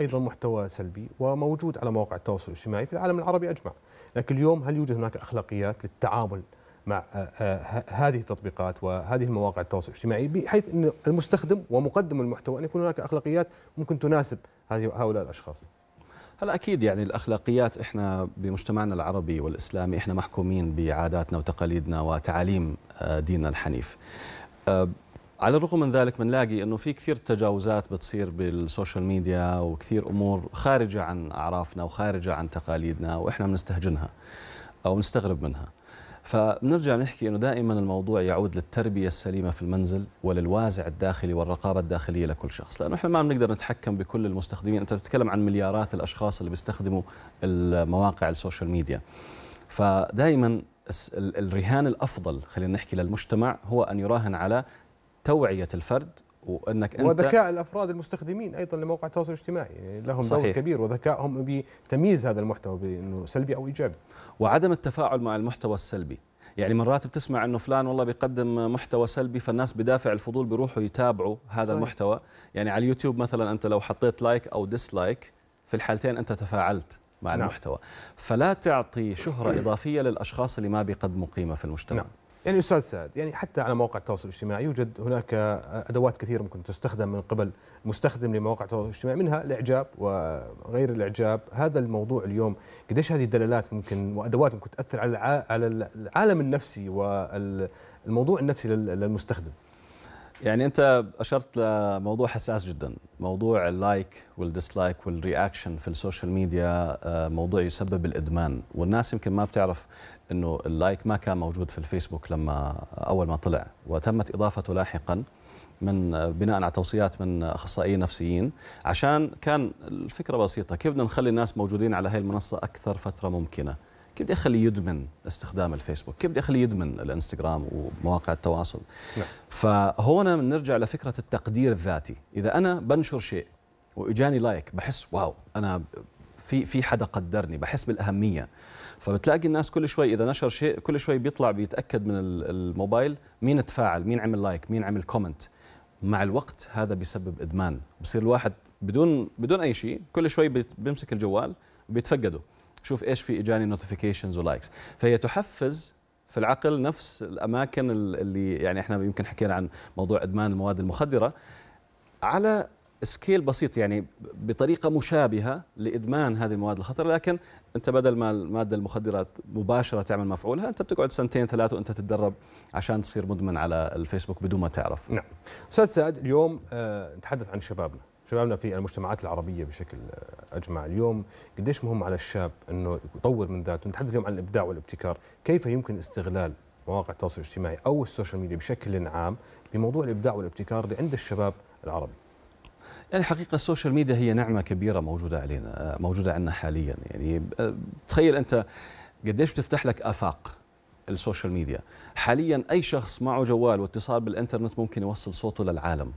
Speaker 2: ايضا محتوى سلبي وموجود على مواقع التواصل الاجتماعي في العالم العربي اجمع لكن اليوم هل يوجد هناك اخلاقيات للتعامل مع آه، هذه التطبيقات وهذه المواقع التواصل الاجتماعي بحيث ان المستخدم ومقدم المحتوى ان يكون هناك اخلاقيات ممكن تناسب هذه هؤلاء الاشخاص
Speaker 5: هلا اكيد يعني الاخلاقيات احنا بمجتمعنا العربي والاسلامي احنا محكومين بعاداتنا وتقاليدنا وتعاليم آه، ديننا الحنيف آه، على الرغم من ذلك بنلاقي انه في كثير تجاوزات بتصير بالسوشيال ميديا وكثير امور خارجه عن اعرافنا وخارجه عن تقاليدنا واحنا بنستهجنها او بنستغرب منها فبنرجع نحكي انه دائما الموضوع يعود للتربيه السليمه في المنزل وللوازع الداخلي والرقابه الداخليه لكل شخص، لانه احنا ما بنقدر نتحكم بكل المستخدمين، انت بتتكلم عن مليارات الاشخاص اللي بيستخدموا المواقع السوشيال ميديا. فدائما الرهان الافضل خلينا نحكي للمجتمع هو ان يراهن على توعيه الفرد وانك انت وذكاء
Speaker 2: الافراد المستخدمين ايضا لمواقع التواصل الاجتماعي يعني
Speaker 5: لهم صحيح. دور كبير وذكائهم بتمييز هذا المحتوى بانه سلبي او ايجابي وعدم التفاعل مع المحتوى السلبي يعني مرات بتسمع انه فلان والله بيقدم محتوى سلبي فالناس بدافع الفضول بيروحوا يتابعوا هذا صحيح. المحتوى يعني على اليوتيوب مثلا انت لو حطيت لايك او ديسلايك في الحالتين انت تفاعلت مع نعم. المحتوى فلا تعطي شهرة [CLEARS THROAT] إضافية للأشخاص اللي ما بيقدموا قيمة في المجتمع نعم.
Speaker 2: يعني استاذ سعد يعني حتى على مواقع التواصل الاجتماعي يوجد هناك ادوات كثيره ممكن تستخدم من قبل المستخدم لمواقع التواصل الاجتماعي منها الاعجاب وغير الاعجاب هذا الموضوع اليوم قديش هذه الدلالات ممكن وادوات ممكن تاثر على على العالم النفسي والموضوع النفسي للمستخدم
Speaker 5: يعني انت اشرت لموضوع حساس جدا موضوع اللايك والديسلايك والرياكشن في السوشيال ميديا آه، موضوع يسبب الادمان والناس يمكن ما بتعرف انه اللايك ما كان موجود في الفيسبوك لما اول ما طلع وتمت اضافته لاحقا من بناء على توصيات من اخصائيين نفسيين عشان كان الفكره بسيطه كيف بدنا نخلي الناس موجودين على هذه المنصه اكثر فتره ممكنه كيف بدي اخليه يدمن استخدام الفيسبوك كيف بدي اخليه يدمن الانستغرام ومواقع التواصل نعم. فهون بنرجع لفكره التقدير الذاتي اذا انا بنشر شيء واجاني لايك بحس واو انا في في حدا قدرني بحس بالاهميه فبتلاقي الناس كل شوي اذا نشر شيء كل شوي بيطلع بيتاكد من الموبايل مين تفاعل مين عمل لايك مين عمل كومنت مع الوقت هذا بيسبب ادمان بصير الواحد بدون بدون اي شيء كل شوي بيمسك الجوال وبيتفقده شوف ايش في اجاني نوتيفيكيشنز ولايكس فهي تحفز في العقل نفس الاماكن اللي يعني احنا يمكن حكينا عن موضوع ادمان المواد المخدره على سكيل بسيط يعني بطريقه مشابهه لادمان هذه المواد الخطره لكن انت بدل ما الماده المخدرات مباشره تعمل مفعولها انت بتقعد سنتين ثلاثه وانت تتدرب عشان تصير مدمن على الفيسبوك بدون ما تعرف. نعم. استاذ سعد اليوم آه، نتحدث عن شبابنا،
Speaker 2: شبابنا في المجتمعات العربيه بشكل آه، اجمع، اليوم قديش مهم على الشاب انه يطور من ذاته، نتحدث اليوم عن الابداع والابتكار، كيف يمكن استغلال مواقع التواصل الاجتماعي او السوشيال
Speaker 5: ميديا بشكل عام بموضوع الابداع والابتكار عند الشباب العربي؟ يعني حقيقه السوشيال ميديا هي نعمه كبيره موجوده علينا آه، موجوده عندنا حاليا يعني آه، تخيل انت قديش بتفتح لك افاق السوشيال ميديا حاليا اي شخص معه جوال واتصال بالانترنت ممكن يوصل صوته للعالم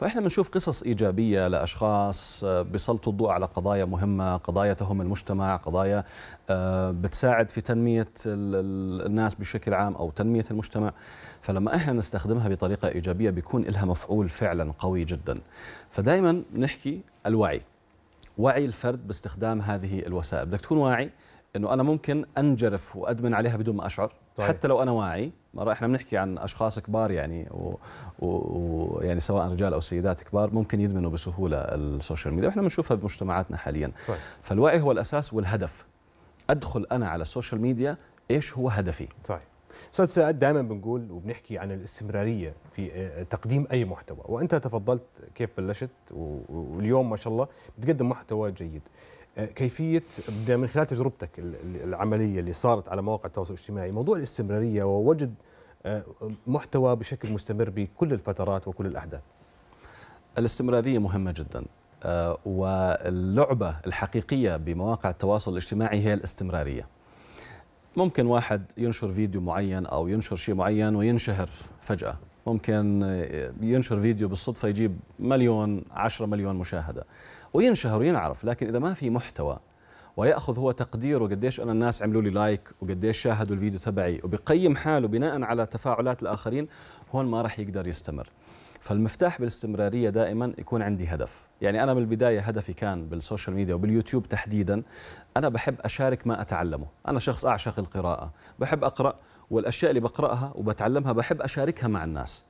Speaker 5: فإحنا بنشوف قصص إيجابية لأشخاص آه، بيسلطوا الضوء على قضايا مهمة قضايا تهم المجتمع قضايا آه، بتساعد في تنمية الناس بشكل عام أو تنمية المجتمع فلما إحنا نستخدمها بطريقة إيجابية بيكون لها مفعول فعلا قوي جدا فدائما نحكي الوعي وعي الفرد باستخدام هذه الوسائل بدك تكون واعي انه انا ممكن انجرف وادمن عليها بدون ما اشعر طيب. حتى لو انا واعي مرة احنا بنحكي عن اشخاص كبار يعني ويعني و... يعني سواء رجال او سيدات كبار ممكن يدمنوا بسهوله السوشيال ميديا واحنا بنشوفها بمجتمعاتنا حاليا صحيح. طيب. فالوعي هو الاساس والهدف ادخل انا على السوشيال ميديا ايش هو هدفي صحيح طيب. استاذ سعد دائما بنقول وبنحكي عن
Speaker 2: الاستمراريه في آه، تقديم اي محتوى وانت تفضلت كيف بلشت واليوم ما شاء الله بتقدم محتوى جيد كيفيه من خلال تجربتك العمليه اللي صارت على مواقع التواصل الاجتماعي موضوع الاستمراريه ووجد آه، محتوى
Speaker 5: بشكل مستمر بكل الفترات وكل الاحداث الاستمراريه مهمه جدا آه، واللعبه الحقيقيه بمواقع التواصل الاجتماعي هي الاستمراريه ممكن واحد ينشر فيديو معين او ينشر شيء معين وينشهر فجاه ممكن آه، ينشر فيديو بالصدفه يجيب مليون عشرة مليون مشاهده وينشهر وينعرف لكن إذا ما في محتوى ويأخذ هو تقديره قديش أنا الناس عملوا لي لايك وقديش شاهدوا الفيديو تبعي وبقيم حاله بناء على تفاعلات الآخرين هون ما راح يقدر يستمر فالمفتاح بالاستمرارية دائما يكون عندي هدف يعني أنا من البداية هدفي كان بالسوشيال ميديا وباليوتيوب تحديدا أنا بحب أشارك ما أتعلمه أنا شخص أعشق القراءة بحب أقرأ والأشياء اللي بقرأها وبتعلمها بحب أشاركها مع الناس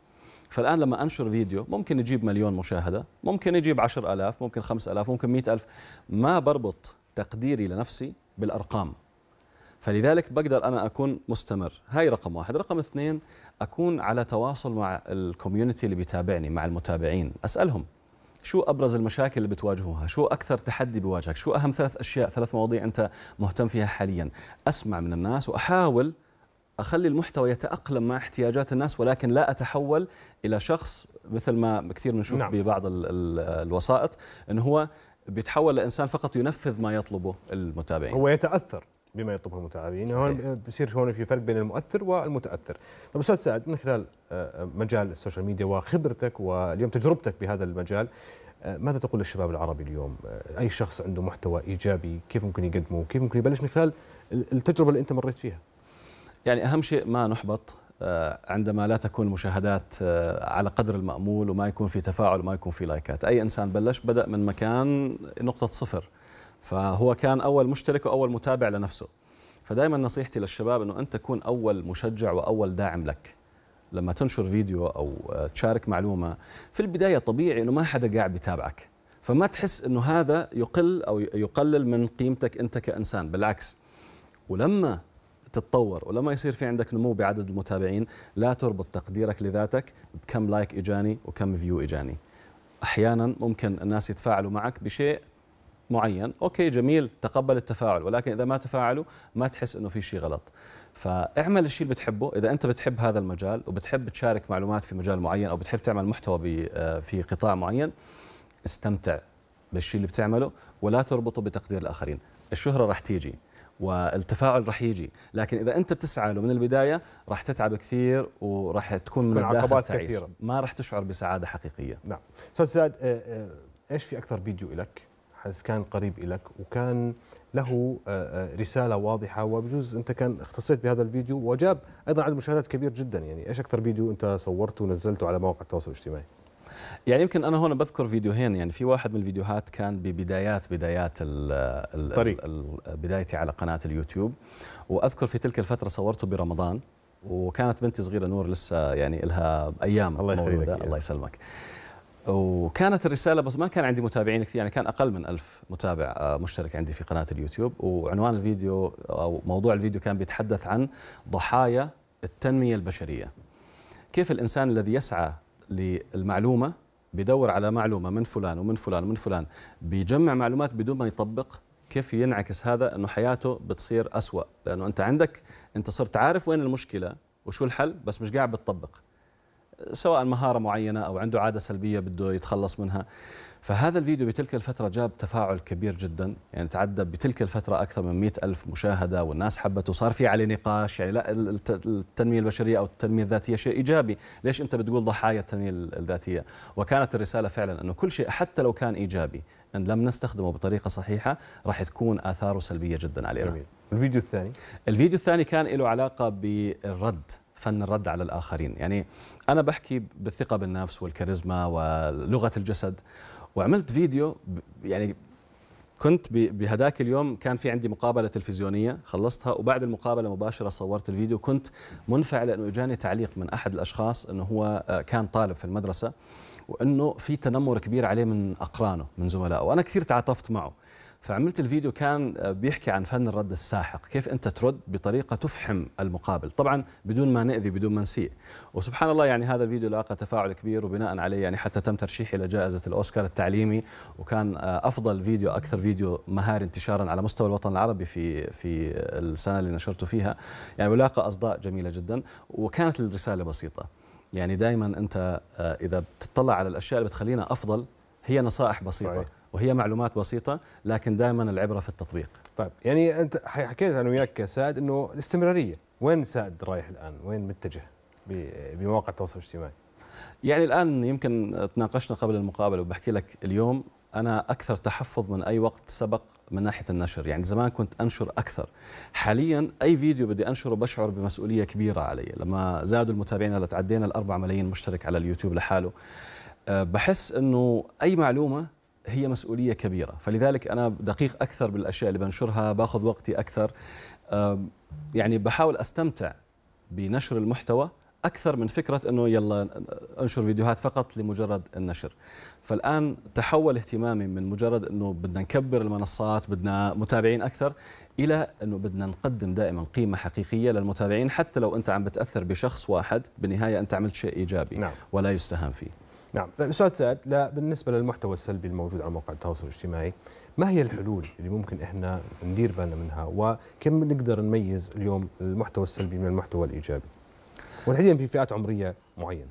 Speaker 5: فالآن لما أنشر فيديو ممكن يجيب مليون مشاهدة ممكن يجيب عشر ألاف ممكن خمس ألاف ممكن مئة ألف ما بربط تقديري لنفسي بالأرقام فلذلك بقدر أنا أكون مستمر هاي رقم واحد رقم اثنين أكون على تواصل مع الكوميونتي اللي بيتابعني مع المتابعين أسألهم شو أبرز المشاكل اللي بتواجهوها شو أكثر تحدي بواجهك شو أهم ثلاث أشياء ثلاث مواضيع أنت مهتم فيها حاليا أسمع من الناس وأحاول اخلي المحتوى يتاقلم مع احتياجات الناس ولكن لا اتحول الى شخص مثل ما كثير نشوف نعم. ببعض الـ الـ الوسائط انه هو بيتحول لانسان فقط ينفذ ما يطلبه المتابعين هو
Speaker 2: يتاثر بما يطلبه المتابعين هون بصير هون في فرق بين المؤثر والمتاثر طب استاذ سعد من خلال آه، آه، مجال السوشيال ميديا وخبرتك واليوم تجربتك بهذا المجال آه، ماذا تقول للشباب العربي اليوم اي شخص عنده محتوى ايجابي كيف ممكن يقدمه كيف ممكن يبلش من خلال التجربه اللي انت مريت فيها
Speaker 5: يعني أهم شيء ما نحبط آه، عندما لا تكون المشاهدات آه، على قدر المأمول وما يكون في تفاعل وما يكون في لايكات أي إنسان بلش بدأ من مكان نقطة صفر فهو كان أول مشترك وأول متابع لنفسه فدائما نصيحتي للشباب أنه أنت تكون أول مشجع وأول داعم لك لما تنشر فيديو أو آه، تشارك معلومة في البداية طبيعي أنه ما حدا قاعد بيتابعك فما تحس أنه هذا يقل أو يقلل من قيمتك أنت كإنسان بالعكس ولما تتطور ولما يصير في عندك نمو بعدد المتابعين لا تربط تقديرك لذاتك بكم لايك اجاني وكم فيو اجاني احيانا ممكن الناس يتفاعلوا معك بشيء معين اوكي جميل تقبل التفاعل ولكن اذا ما تفاعلوا ما تحس انه في شيء غلط فاعمل الشيء اللي بتحبه اذا انت بتحب هذا المجال وبتحب تشارك معلومات في مجال معين او بتحب تعمل محتوى آه، في قطاع معين استمتع بالشيء اللي بتعمله ولا تربطه بتقدير الاخرين الشهره راح تيجي والتفاعل راح يجي لكن اذا انت بتسعى له من البدايه راح تتعب كثير وراح تكون من عقبات تعيس. كثيره ما راح تشعر بسعاده حقيقيه نعم
Speaker 2: استاذ زاد آه، آه، ايش في اكثر فيديو لك كان قريب لك وكان له آه، رساله واضحه وبجوز انت كان اختصيت بهذا الفيديو وجاب ايضا عدد مشاهدات كبير جدا يعني ايش اكثر فيديو انت صورته ونزلته على مواقع التواصل الاجتماعي
Speaker 5: يعني يمكن انا هون بذكر فيديوهين يعني في واحد من الفيديوهات كان ببدايات بدايات الطريق بدايتي على قناه اليوتيوب واذكر في تلك الفتره صورته برمضان وكانت بنتي صغيره نور لسه يعني لها ايام الله مولوده الله يسلمك وكانت الرسالة بس ما كان عندي متابعين كثير يعني كان أقل من ألف متابع آه، مشترك عندي في قناة اليوتيوب وعنوان الفيديو أو موضوع الفيديو كان بيتحدث عن ضحايا التنمية البشرية كيف الإنسان الذي يسعى للمعلومه بدور على معلومه من فلان ومن فلان ومن فلان بيجمع معلومات بدون ما يطبق كيف ينعكس هذا انه حياته بتصير أسوأ لانه انت عندك انت صرت عارف وين المشكله وشو الحل بس مش قاعد بتطبق سواء مهاره معينه او عنده عاده سلبيه بده يتخلص منها فهذا الفيديو بتلك الفترة جاب تفاعل كبير جدا يعني تعدى بتلك الفترة أكثر من مئة ألف مشاهدة والناس حبته وصار في عليه نقاش يعني لا التنمية البشرية أو التنمية الذاتية شيء إيجابي ليش أنت بتقول ضحايا التنمية الذاتية وكانت الرسالة فعلا أنه كل شيء حتى لو كان إيجابي ان لم نستخدمه بطريقه صحيحه راح تكون اثاره سلبيه جدا على ايران. الفيديو الثاني الفيديو الثاني كان له علاقه بالرد فن الرد على الاخرين، يعني انا بحكي بالثقه بالنفس والكاريزما ولغه الجسد وعملت فيديو يعني كنت بهذاك اليوم كان في عندي مقابله تلفزيونيه خلصتها وبعد المقابله مباشره صورت الفيديو كنت منفعل لانه اجاني تعليق من احد الاشخاص انه هو آه، كان طالب في المدرسه وانه في تنمر كبير عليه من اقرانه من زملائه وانا كثير تعاطفت معه فعملت الفيديو كان آه، بيحكي عن فن الرد الساحق كيف أنت ترد بطريقة تفحم المقابل طبعا بدون ما نأذي بدون ما نسيء وسبحان الله يعني هذا الفيديو لاقى تفاعل كبير وبناء عليه يعني حتى تم ترشيحي لجائزة الأوسكار التعليمي وكان آه، أفضل فيديو أكثر فيديو مهاري انتشارا على مستوى الوطن العربي في في السنة اللي نشرته فيها يعني ولاقى أصداء جميلة جدا وكانت الرسالة بسيطة يعني دائما أنت آه، إذا بتطلع على الأشياء اللي بتخلينا أفضل هي نصائح بسيطة صحيح. وهي معلومات بسيطه لكن دائما العبره في التطبيق طيب يعني انت حكيت انا
Speaker 2: وياك سعد انه الاستمراريه وين سعد رايح الان وين متجه بمواقع التواصل الاجتماعي
Speaker 5: يعني الان يمكن تناقشنا قبل المقابله وبحكي لك اليوم انا اكثر تحفظ من اي وقت سبق من ناحيه النشر يعني زمان كنت انشر اكثر حاليا اي فيديو بدي انشره بشعر بمسؤوليه كبيره علي لما زادوا المتابعين لتعدينا الأربع ملايين مشترك على اليوتيوب لحاله أه، بحس انه اي معلومه هي مسؤولية كبيرة فلذلك أنا دقيق أكثر بالأشياء اللي بنشرها باخذ وقتي أكثر يعني بحاول أستمتع بنشر المحتوى أكثر من فكرة أنه يلا أنشر فيديوهات فقط لمجرد النشر فالآن تحول اهتمامي من مجرد أنه بدنا نكبر المنصات بدنا متابعين أكثر إلى أنه بدنا نقدم دائما قيمة حقيقية للمتابعين حتى لو أنت عم بتأثر بشخص واحد بالنهاية أنت عملت شيء إيجابي نعم. ولا يستهان فيه نعم استاذ سعد لا
Speaker 2: بالنسبه للمحتوى السلبي الموجود على مواقع التواصل الاجتماعي ما هي الحلول اللي ممكن احنا ندير بالنا منها وكم نقدر نميز اليوم المحتوى السلبي من المحتوى الايجابي وتحديدا في فئات عمريه معينه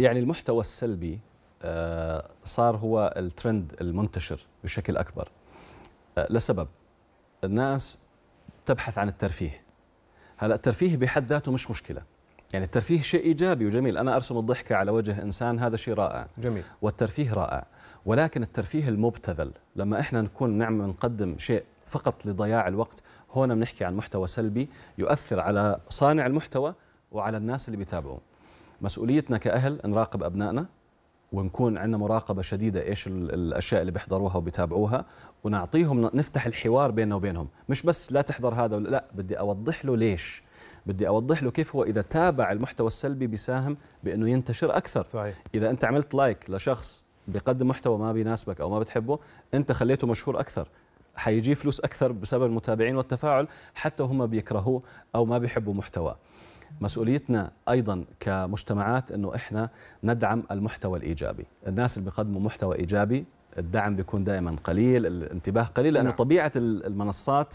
Speaker 5: يعني المحتوى السلبي آه، صار هو الترند المنتشر بشكل اكبر آه، لسبب الناس تبحث عن الترفيه هلا الترفيه بحد ذاته مش مشكله يعني الترفيه شيء ايجابي وجميل، انا ارسم الضحكه على وجه انسان هذا شيء رائع. جميل. والترفيه رائع، ولكن الترفيه المبتذل، لما احنا نكون نعم نقدم شيء فقط لضياع الوقت، هنا بنحكي عن محتوى سلبي يؤثر على صانع المحتوى وعلى الناس اللي بيتابعوا. مسؤوليتنا كاهل نراقب ابنائنا ونكون عندنا مراقبه شديده ايش الاشياء اللي بيحضروها وبيتابعوها ونعطيهم نفتح الحوار بيننا وبينهم، مش بس لا تحضر هذا ولا لا بدي اوضح له ليش بدي اوضح له كيف هو اذا تابع المحتوى السلبي بيساهم بانه ينتشر اكثر صحيح. اذا انت عملت لايك لشخص بيقدم محتوى ما بيناسبك او ما بتحبه انت خليته مشهور اكثر حيجي فلوس اكثر بسبب المتابعين والتفاعل حتى هم بيكرهوه او ما بيحبوا محتواه مسؤوليتنا ايضا كمجتمعات انه احنا ندعم المحتوى الايجابي الناس اللي بيقدموا محتوى ايجابي الدعم بيكون دائما قليل الانتباه قليل لانه نعم. طبيعه المنصات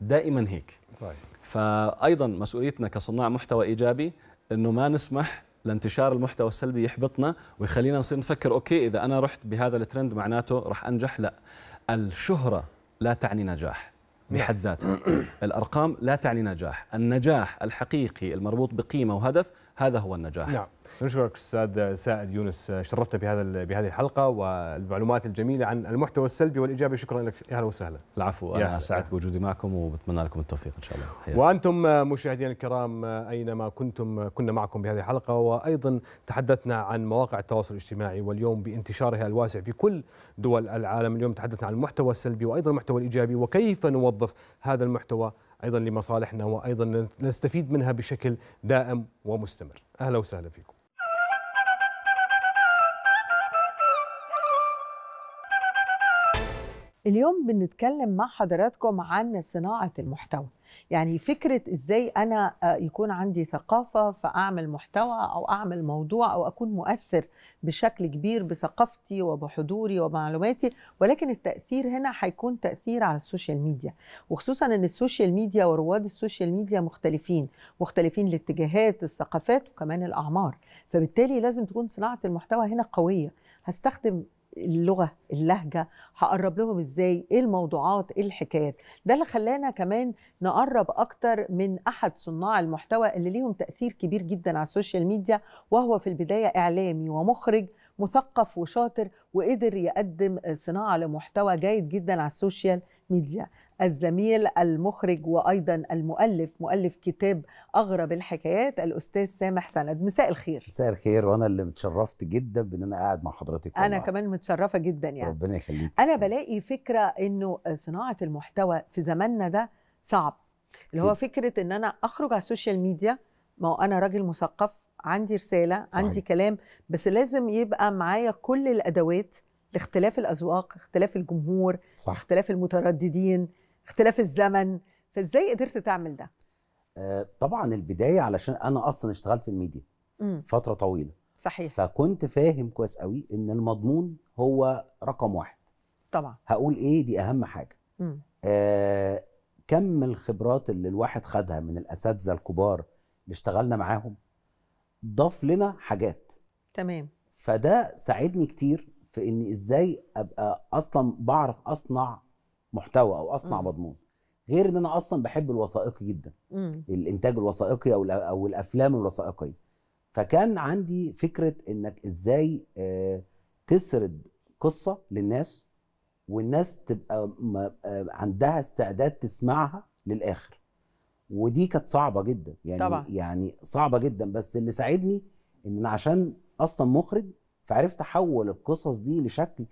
Speaker 5: دائما هيك صحيح فايضا مسؤوليتنا كصناع محتوى ايجابي انه ما نسمح لانتشار المحتوى السلبي يحبطنا ويخلينا نصير نفكر اوكي اذا انا رحت بهذا الترند معناته راح انجح لا الشهره لا تعني نجاح بحد نعم. ذاتها [CLEARS THROAT] الارقام لا تعني نجاح النجاح الحقيقي المربوط بقيمه وهدف هذا هو النجاح نعم.
Speaker 2: نشكرك استاذ سائد يونس شرفت بهذا بهذه الحلقه والمعلومات الجميله عن المحتوى السلبي والايجابي شكرا لك اهلا وسهلا
Speaker 5: العفو انا سعدت بوجودي معكم وبتمنى لكم التوفيق ان شاء الله حياتي.
Speaker 2: وانتم مشاهدينا الكرام اينما كنتم كنا معكم بهذه الحلقه وايضا تحدثنا عن مواقع التواصل الاجتماعي واليوم بانتشارها الواسع في كل دول العالم اليوم تحدثنا عن المحتوى السلبي وايضا المحتوى الايجابي وكيف نوظف هذا المحتوى ايضا لمصالحنا وايضا نستفيد منها بشكل دائم ومستمر اهلا وسهلا فيكم
Speaker 1: اليوم بنتكلم مع حضراتكم عن صناعة المحتوى يعني فكرة إزاي أنا آه، يكون عندي ثقافة فأعمل محتوى أو أعمل موضوع أو أكون مؤثر بشكل كبير بثقافتي وبحضوري ومعلوماتي ولكن التأثير هنا هيكون تأثير على السوشيال ميديا وخصوصا أن السوشيال ميديا ورواد السوشيال ميديا مختلفين مختلفين الاتجاهات الثقافات وكمان الأعمار فبالتالي لازم تكون صناعة المحتوى هنا قوية هستخدم اللغه اللهجه هقرب لهم ازاي ايه الموضوعات ايه الحكايات ده اللي خلانا كمان نقرب اكتر من احد صناع المحتوى اللي ليهم تاثير كبير جدا على السوشيال ميديا وهو في البدايه اعلامي ومخرج مثقف وشاطر وقدر يقدم صناعه لمحتوى جيد جدا على السوشيال ميديا الزميل المخرج وايضا المؤلف مؤلف كتاب اغرب الحكايات الاستاذ سامح سند مساء الخير
Speaker 6: مساء الخير وانا اللي متشرفت جدا بان انا قاعد مع حضرتك انا والله. كمان
Speaker 1: متشرفه جدا يعني
Speaker 6: ربنا
Speaker 7: يخليك
Speaker 1: انا بلاقي فكره انه صناعه المحتوى في زماننا ده صعب اللي هو فكره ان انا اخرج على السوشيال ميديا ما هو انا راجل مثقف عندي رساله صحيح. عندي كلام بس لازم يبقى معايا كل الادوات لاختلاف الاذواق اختلاف الجمهور صح. اختلاف المترددين اختلاف الزمن فازاي قدرت تعمل ده
Speaker 6: آه، طبعا البدايه علشان انا اصلا اشتغلت في الميديا مم. فتره طويله صحيح فكنت فاهم كويس قوي ان المضمون هو رقم واحد طبعا هقول ايه دي اهم حاجه آه كم الخبرات اللي الواحد خدها من الاساتذه الكبار اللي اشتغلنا معاهم ضاف لنا حاجات تمام فده ساعدني كتير في ان ازاي ابقى اصلا بعرف اصنع محتوى او اصنع م. مضمون غير ان انا اصلا بحب الوثائقي جدا م. الانتاج الوثائقي او او الافلام الوثائقيه فكان عندي فكره انك ازاي آه، تسرد قصه للناس والناس تبقى آه، عندها استعداد تسمعها للاخر ودي كانت صعبه جدا يعني طبعا. يعني صعبه جدا بس اللي ساعدني ان انا عشان اصلا مخرج فعرفت احول القصص دي لشكل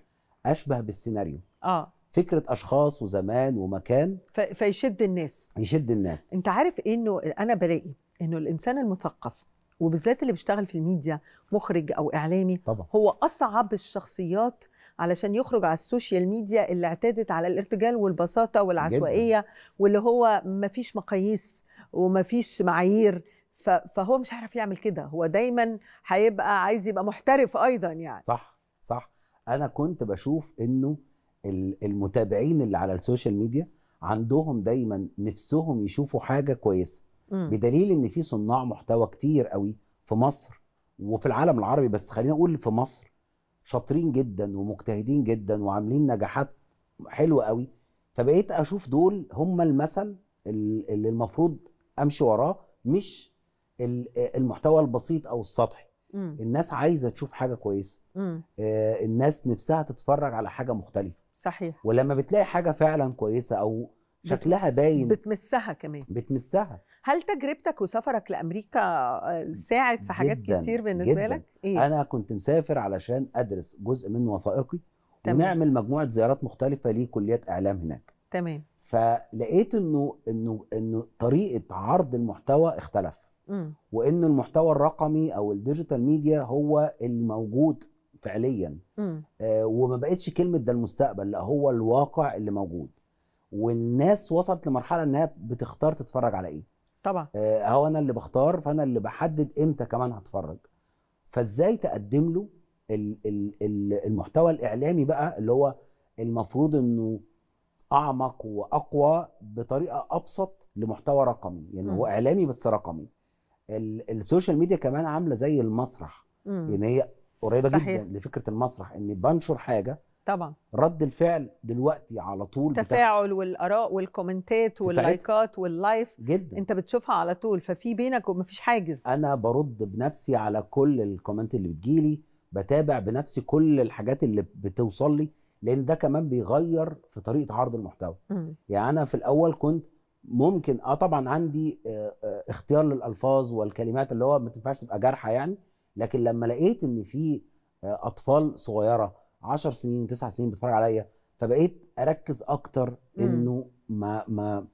Speaker 6: اشبه بالسيناريو اه فكره اشخاص وزمان ومكان
Speaker 1: فيشد الناس يشد الناس انت عارف انه انا بلاقي انه الانسان المثقف وبالذات اللي بيشتغل في الميديا مخرج او اعلامي طبعا. هو اصعب الشخصيات علشان يخرج على السوشيال ميديا اللي اعتادت على الارتجال والبساطه والعشوائيه جداً. واللي هو مفيش مقاييس ومفيش معايير فهو مش هيعرف يعمل كده هو دايما هيبقى عايز يبقى محترف ايضا يعني
Speaker 6: صح صح انا كنت بشوف انه المتابعين اللي على السوشيال ميديا عندهم دايما نفسهم يشوفوا حاجه كويسه بدليل ان في صناع محتوى كتير قوي في مصر وفي العالم العربي بس خلينا نقول في مصر شاطرين جدا ومجتهدين جدا وعاملين نجاحات حلوه قوي فبقيت اشوف دول هم المثل اللي المفروض امشي وراه مش المحتوى البسيط او السطحي الناس عايزه تشوف حاجه كويسه آه، الناس نفسها تتفرج على حاجه مختلفه صحيح ولما بتلاقي حاجه فعلا كويسه او شكلها باين
Speaker 1: بتمسها كمان
Speaker 6: بتمسها
Speaker 1: هل تجربتك وسفرك لامريكا آه، ساعد في حاجات جداً كتير بالنسبه جداً. لك إيه؟ انا
Speaker 6: كنت مسافر علشان ادرس جزء من وثائقي تمام. ونعمل مجموعه زيارات مختلفه لكليات اعلام هناك تمام فلقيت انه انه انه طريقه عرض المحتوى اختلف وانه وان المحتوى الرقمي او الديجيتال ميديا هو الموجود فعليا آه وما بقتش كلمه ده المستقبل لا هو الواقع اللي موجود والناس وصلت لمرحله انها بتختار تتفرج على ايه طبعا آه هو انا اللي بختار فانا اللي بحدد امتى كمان هتفرج فازاي تقدم له المحتوى الاعلامي بقى اللي هو المفروض انه اعمق واقوى بطريقه ابسط لمحتوى رقمي يعني م. هو اعلامي بس رقمي السوشيال ميديا كمان عامله زي المسرح ان يعني هي قريبه صحيح. جدا لفكره المسرح اني بنشر حاجه طبعا رد الفعل دلوقتي على طول التفاعل
Speaker 1: والاراء والكومنتات واللايكات واللايف جدا انت بتشوفها على طول ففي بينك ومفيش حاجز
Speaker 6: انا برد بنفسي على كل الكومنت اللي بتجيلي بتابع بنفسي كل الحاجات اللي بتوصل لي لان ده كمان بيغير في طريقه عرض المحتوى م. يعني انا في الاول كنت ممكن اه طبعا عندي آه، آه، اختيار للالفاظ والكلمات اللي هو ما تنفعش تبقى جارحه يعني لكن لما لقيت ان في آه، اطفال صغيره 10 سنين و9 سنين بتتفرج عليا فبقيت اركز اكتر انه ما ما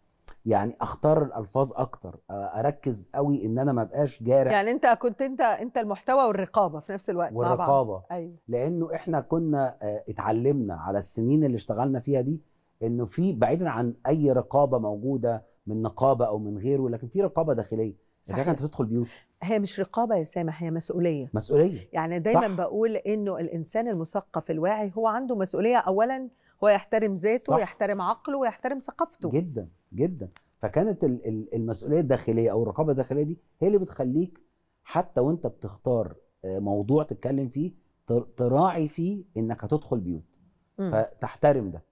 Speaker 6: يعني اختار الالفاظ اكتر آه، اركز قوي ان انا ما بقاش جارح يعني
Speaker 1: انت كنت انت انت المحتوى والرقابه في نفس الوقت والرقابه مع بعض. أيوة.
Speaker 6: لانه احنا كنا آه، اتعلمنا على السنين اللي اشتغلنا فيها دي انه في بعيدا عن اي رقابه موجوده من نقابه او من غيره لكن في رقابه داخليه صحيح. انت تدخل بيوت
Speaker 1: هي مش رقابه يا سامح هي مسؤوليه مسؤوليه يعني دايما صح. بقول انه الانسان المثقف الواعي هو عنده مسؤوليه اولا هو يحترم ذاته صح. عقله ويحترم ثقافته
Speaker 6: جدا جدا فكانت المسؤوليه الداخليه او الرقابه الداخليه دي هي اللي بتخليك حتى وانت بتختار آه، موضوع تتكلم فيه تراعي فيه انك هتدخل بيوت م. فتحترم ده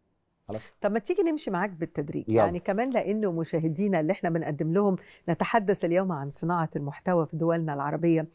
Speaker 6: خلاص
Speaker 1: طب ما تيجي نمشي معاك بالتدريج يلا. يعني كمان لانه مشاهدينا اللي احنا بنقدم لهم نتحدث اليوم عن صناعه المحتوى في دولنا العربيه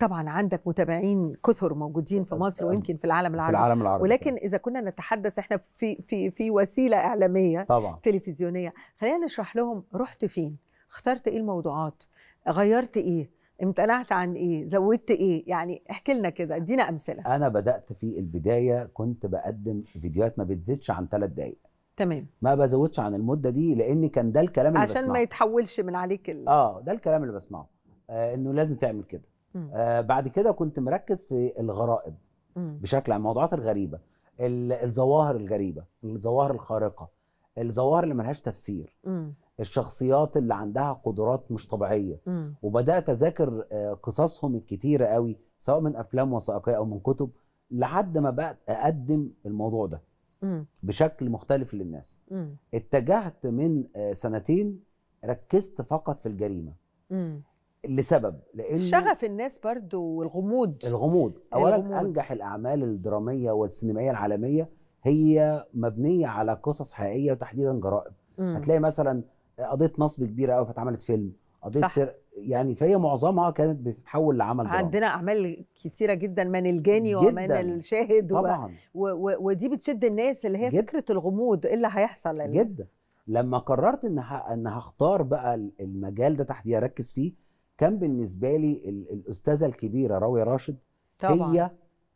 Speaker 1: طبعا عندك متابعين كثر موجودين في مصر ويمكن في العالم العربي, في العالم العربي. ولكن اذا كنا نتحدث احنا في في في وسيله اعلاميه طبعا. تلفزيونيه خلينا نشرح لهم رحت فين اخترت ايه الموضوعات غيرت ايه امتنعت عن ايه زودت ايه يعني احكي لنا كده ادينا امثله
Speaker 6: انا بدات في البدايه كنت بقدم فيديوهات ما بتزيدش عن ثلاث دقائق تمام ما بزودش عن المده دي لان كان ده الكلام اللي عشان بسمعه عشان ما
Speaker 1: يتحولش من عليك ال...
Speaker 6: اه ده الكلام اللي بسمعه آه انه لازم تعمل كده آه بعد كده كنت مركز في الغرائب بشكل عام الموضوعات الغريبه الظواهر الغريبه الظواهر الخارقه الظواهر اللي ملهاش تفسير مم. الشخصيات اللي عندها قدرات مش طبيعيه مم. وبدات اذاكر آه، قصصهم الكتيره قوي سواء من افلام وثائقيه او من كتب لحد ما بقى اقدم الموضوع ده مم. بشكل مختلف للناس مم. اتجهت من آه، سنتين ركزت فقط في الجريمه مم. لسبب لان شغف
Speaker 1: الناس برضو والغموض
Speaker 6: الغموض اولا الغموض. انجح الاعمال الدراميه والسينمائيه العالميه هي مبنيه على قصص حقيقيه وتحديدا جرائم مم. هتلاقي مثلا قضيه نصب كبيره قوي فاتعملت فيلم قضيه سرق يعني فهي معظمها كانت بتتحول لعمل دراما عندنا
Speaker 1: اعمال كتيره جدا من الجاني جداً. ومن الشاهد طبعا و... و... ودي بتشد الناس اللي هي جداً. فكره الغموض ايه اللي هيحصل اللي... جدا
Speaker 6: لما قررت ان ه... ان هختار بقى المجال ده تحديدا اركز فيه كان بالنسبه لي ال... الاستاذه الكبيره راويه راشد
Speaker 1: طبعا. هي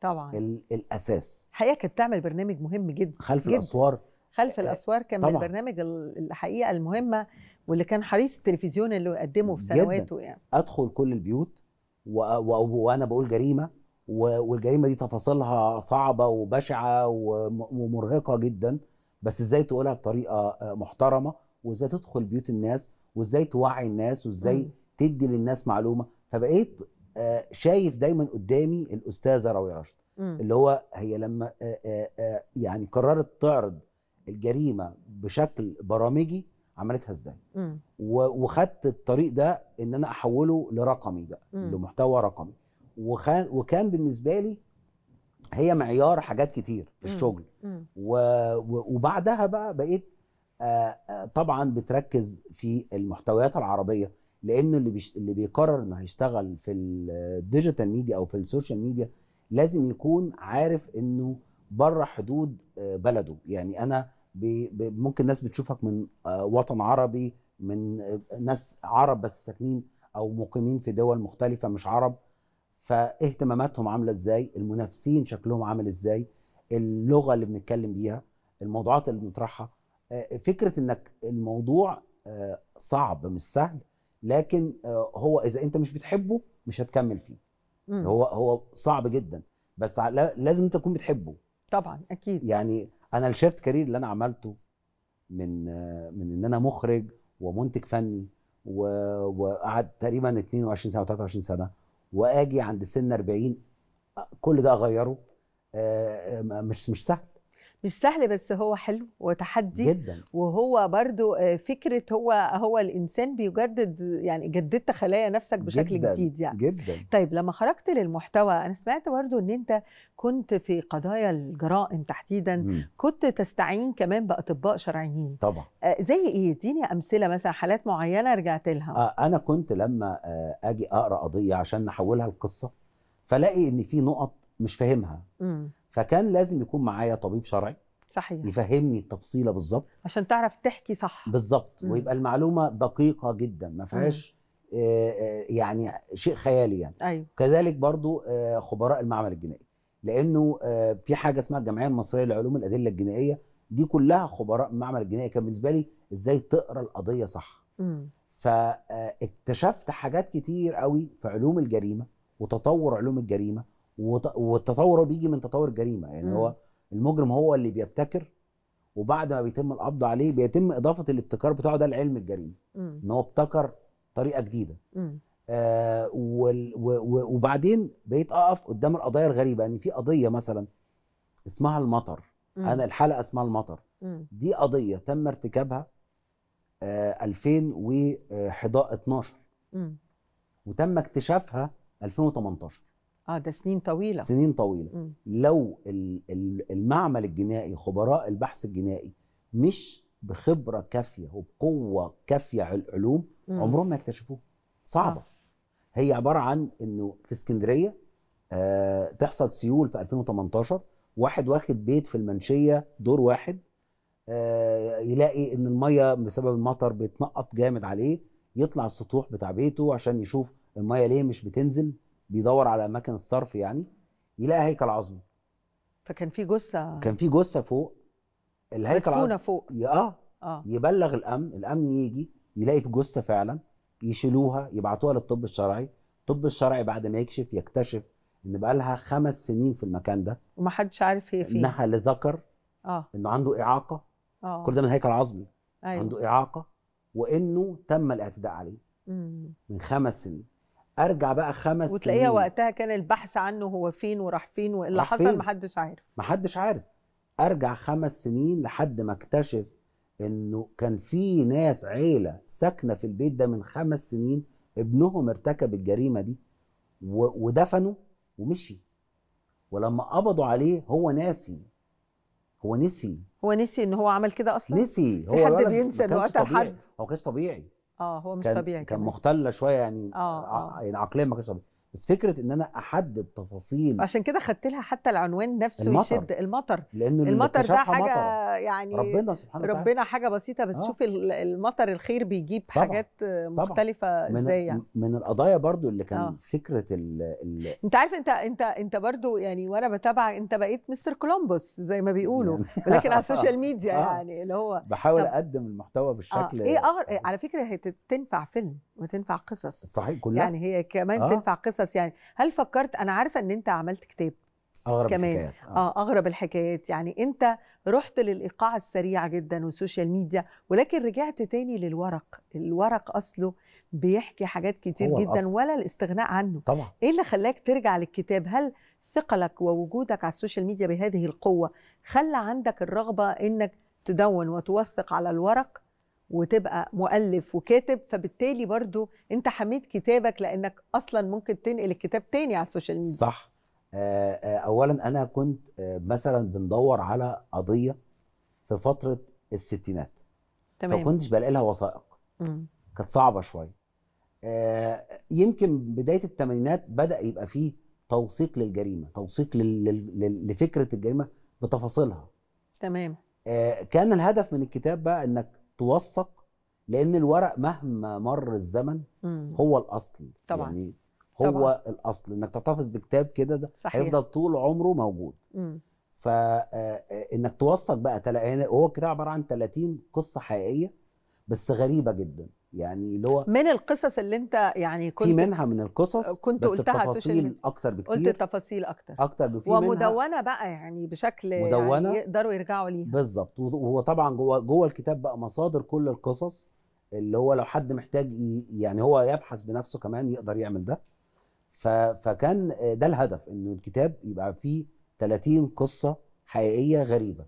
Speaker 1: طبعا
Speaker 6: الاساس
Speaker 1: الحقيقه كانت بتعمل برنامج مهم جدا خلف جد. الاسوار خلف الاسوار كان طبعا. من البرنامج الحقيقه المهمه واللي كان حريص التلفزيون اللي يقدمه في سنواته يعني
Speaker 6: ادخل كل البيوت وانا و... و... بقول جريمه و... والجريمه دي تفاصيلها صعبه وبشعه ومرهقه جدا بس ازاي تقولها بطريقه آه، محترمه وازاي تدخل بيوت الناس وازاي توعي الناس وازاي م. تدي للناس معلومه فبقيت آه، شايف دايما قدامي الاستاذه راويه رشد اللي هو هي لما آه، آه، يعني قررت تعرض الجريمه بشكل برامجي عملتها ازاي وخدت الطريق ده ان انا احوله لرقمي بقى لمحتوى رقمي وكان بالنسبه لي هي معيار حاجات كتير في الشغل وبعدها بقى بقيت طبعا بتركز في المحتويات العربيه لانه اللي بيش اللي بيقرر انه هيشتغل في الديجيتال ميديا او في السوشيال ميديا لازم يكون عارف انه بره حدود آه، بلده يعني انا ب... ممكن ناس بتشوفك من آه، وطن عربي من آه، ناس عرب بس ساكنين او مقيمين في دول مختلفه مش عرب فاهتماماتهم عامله ازاي المنافسين شكلهم عامل ازاي اللغه اللي بنتكلم بيها الموضوعات اللي بنطرحها فكره انك الموضوع صعب مش سهل لكن آه، هو اذا انت مش بتحبه مش هتكمل فيه مم. هو هو صعب جدا بس لازم انت تكون بتحبه طبعا اكيد يعني انا الشيفت كارير اللي انا عملته من من ان انا مخرج ومنتج فني وقعد تقريبا 22 سنه و23 سنه واجي عند سن 40 آه، كل ده اغيره آه، مش مش سهل
Speaker 1: مش سهل بس هو حلو وتحدي جدا وهو برضو آه، فكره هو هو الانسان بيجدد يعني جددت خلايا نفسك بشكل جداً جديد يعني جدا طيب لما خرجت للمحتوى انا سمعت برضو ان انت كنت في قضايا الجرائم تحديدا م. كنت تستعين كمان باطباء شرعيين طبعا آه، زي ايه اديني امثله مثلا حالات معينه رجعت لها آه
Speaker 6: انا كنت لما آه، اجي اقرا قضيه عشان نحولها لقصه فلاقي ان في نقط مش فاهمها فكان لازم يكون معايا طبيب شرعي صحيح يفهمني التفصيله بالظبط
Speaker 1: عشان تعرف تحكي صح
Speaker 6: بالظبط ويبقى المعلومه دقيقه جدا ما فيهاش آه، آه، يعني شيء خيالي يعني أيوة. كذلك برضو آه، خبراء المعمل الجنائي لانه في حاجه اسمها الجمعيه المصريه لعلوم الادله الجنائيه دي كلها خبراء المعمل الجنائي كان بالنسبه لي ازاي تقرا القضيه صح م. فاكتشفت حاجات كتير قوي في علوم الجريمه وتطور علوم الجريمه والتطور بيجي من تطور الجريمه يعني هو المجرم هو اللي بيبتكر وبعد ما بيتم القبض عليه بيتم اضافه الابتكار بتاعه ده لعلم الجريمه ان هو ابتكر طريقه جديده آه وال وبعدين بقيت اقف قدام القضايا الغريبه يعني في قضيه مثلا اسمها المطر مم. انا الحلقه اسمها المطر مم. دي قضيه تم ارتكابها آه 2011 وتم اكتشافها 2018
Speaker 1: اه ده سنين طويله سنين
Speaker 6: طويله م. لو المعمل الجنائي خبراء البحث الجنائي مش بخبره كافيه وبقوه كافيه على العلوم عمرهم ما يكتشفوه صعبه آه. هي عباره عن انه في اسكندريه آه تحصل سيول في 2018 واحد واخد بيت في المنشيه دور واحد آه يلاقي ان الميه بسبب المطر بتنقط جامد عليه يطلع السطوح بتاع بيته عشان يشوف الميه ليه مش بتنزل بيدور على اماكن الصرف يعني يلاقي هيكل عظمي
Speaker 1: فكان في جثه
Speaker 6: كان في جثه فوق الهيكل العظمي فوق اه اه يبلغ الامن الامن يجي يلاقي في جثه فعلا يشيلوها يبعتوها للطب الشرعي الطب الشرعي بعد ما يكشف يكتشف ان بقى لها خمس سنين في المكان ده
Speaker 1: ومحدش عارف هي فين انها لذكر اه
Speaker 6: انه عنده اعاقه
Speaker 1: اه
Speaker 7: كل ده
Speaker 6: من هيكل عظمي أيوة. عنده اعاقه وانه تم الاعتداء عليه مم. من خمس سنين ارجع بقى خمس وتلاقيها وقتها
Speaker 1: كان البحث عنه هو فين وراح فين وايه اللي حصل فين؟ محدش عارف
Speaker 6: محدش عارف ارجع خمس سنين لحد ما اكتشف انه كان في ناس عيله ساكنه في البيت ده من خمس سنين ابنهم ارتكب الجريمه دي ودفنوا ومشي ولما قبضوا عليه هو ناسي هو نسي
Speaker 1: هو نسي ان هو عمل كده اصلا
Speaker 6: نسي هو حد بينسى ان قتل حد هو ما كانش طبيعي
Speaker 1: اه هو مش كان طبيعي كان
Speaker 6: مختله شويه يعني اه, آه. يعني عقليا ما كانش طبيعي بس فكره ان انا احدد تفاصيل عشان
Speaker 1: كده خدت لها حتى العنوان نفسه المطر. يشد المطر
Speaker 6: لانه المطر ده حاجه مطر.
Speaker 1: يعني ربنا سبحانه وتعالى ربنا حاجه بسيطه بس آه. شوف المطر الخير بيجيب طبعًا. حاجات مختلفه طبعًا. ازاي يعني
Speaker 6: من القضايا برضو اللي كان آه. فكره الـ الـ
Speaker 1: انت عارف انت انت انت برضو يعني وانا بتابع انت بقيت مستر كولومبوس زي ما بيقولوا
Speaker 6: [LAUGHS] ولكن على السوشيال آه. ميديا آه.
Speaker 1: يعني اللي هو بحاول طب.
Speaker 6: اقدم المحتوى بالشكل آه. ايه
Speaker 1: أغر... آه. آه. على فكره هي تنفع فيلم وتنفع قصص صحيح كلها يعني هي كمان آه. تنفع قصص قصص يعني هل فكرت انا عارفه ان انت عملت كتاب
Speaker 6: اغرب كمان الحكايات. آه.
Speaker 1: آه اغرب الحكايات يعني انت رحت للايقاع السريع جدا والسوشيال ميديا ولكن رجعت تاني للورق الورق اصله بيحكي حاجات كتير جدا الأصل. ولا الاستغناء عنه طبعا ايه اللي خلاك ترجع للكتاب هل ثقلك ووجودك على السوشيال ميديا بهذه القوه خلى عندك الرغبه انك تدون وتوثق على الورق وتبقى مؤلف وكاتب فبالتالي برضو انت حميد كتابك لانك اصلا ممكن تنقل الكتاب تاني على السوشيال
Speaker 7: ميديا
Speaker 6: صح آه، آه، اولا انا كنت آه، مثلا بندور على قضيه في فتره الستينات
Speaker 7: تمام فكنتش بلاقي
Speaker 6: لها وثائق كانت صعبه شويه يمكن بدايه الثمانينات بدا يبقى فيه توثيق للجريمه توثيق لفكره الجريمه بتفاصيلها تمام كان الهدف من الكتاب بقى انك توثق لان الورق مهما مر الزمن مم. هو الاصل طبعا يعني هو طبعا. الاصل انك تحتفظ بكتاب كده ده صحيح. هيفضل طول عمره موجود فانك آه، آه، توثق بقى يعني هو الكتاب عباره عن 30 قصه حقيقيه بس غريبه جدا يعني اللي هو
Speaker 1: من القصص اللي انت يعني كنت في منها من
Speaker 6: القصص كنت بس قلتها التفاصيل اكتر بكتير قلت التفاصيل اكتر اكتر بكتير ومدونه
Speaker 1: بقى يعني بشكل يعني مدونة يعني يقدروا
Speaker 6: يرجعوا ليها بالظبط وهو طبعا جوه جوه الكتاب بقى مصادر كل القصص اللي هو لو حد محتاج يعني هو يبحث بنفسه كمان يقدر يعمل ده فكان ده الهدف انه الكتاب يبقى فيه 30 قصه حقيقيه غريبه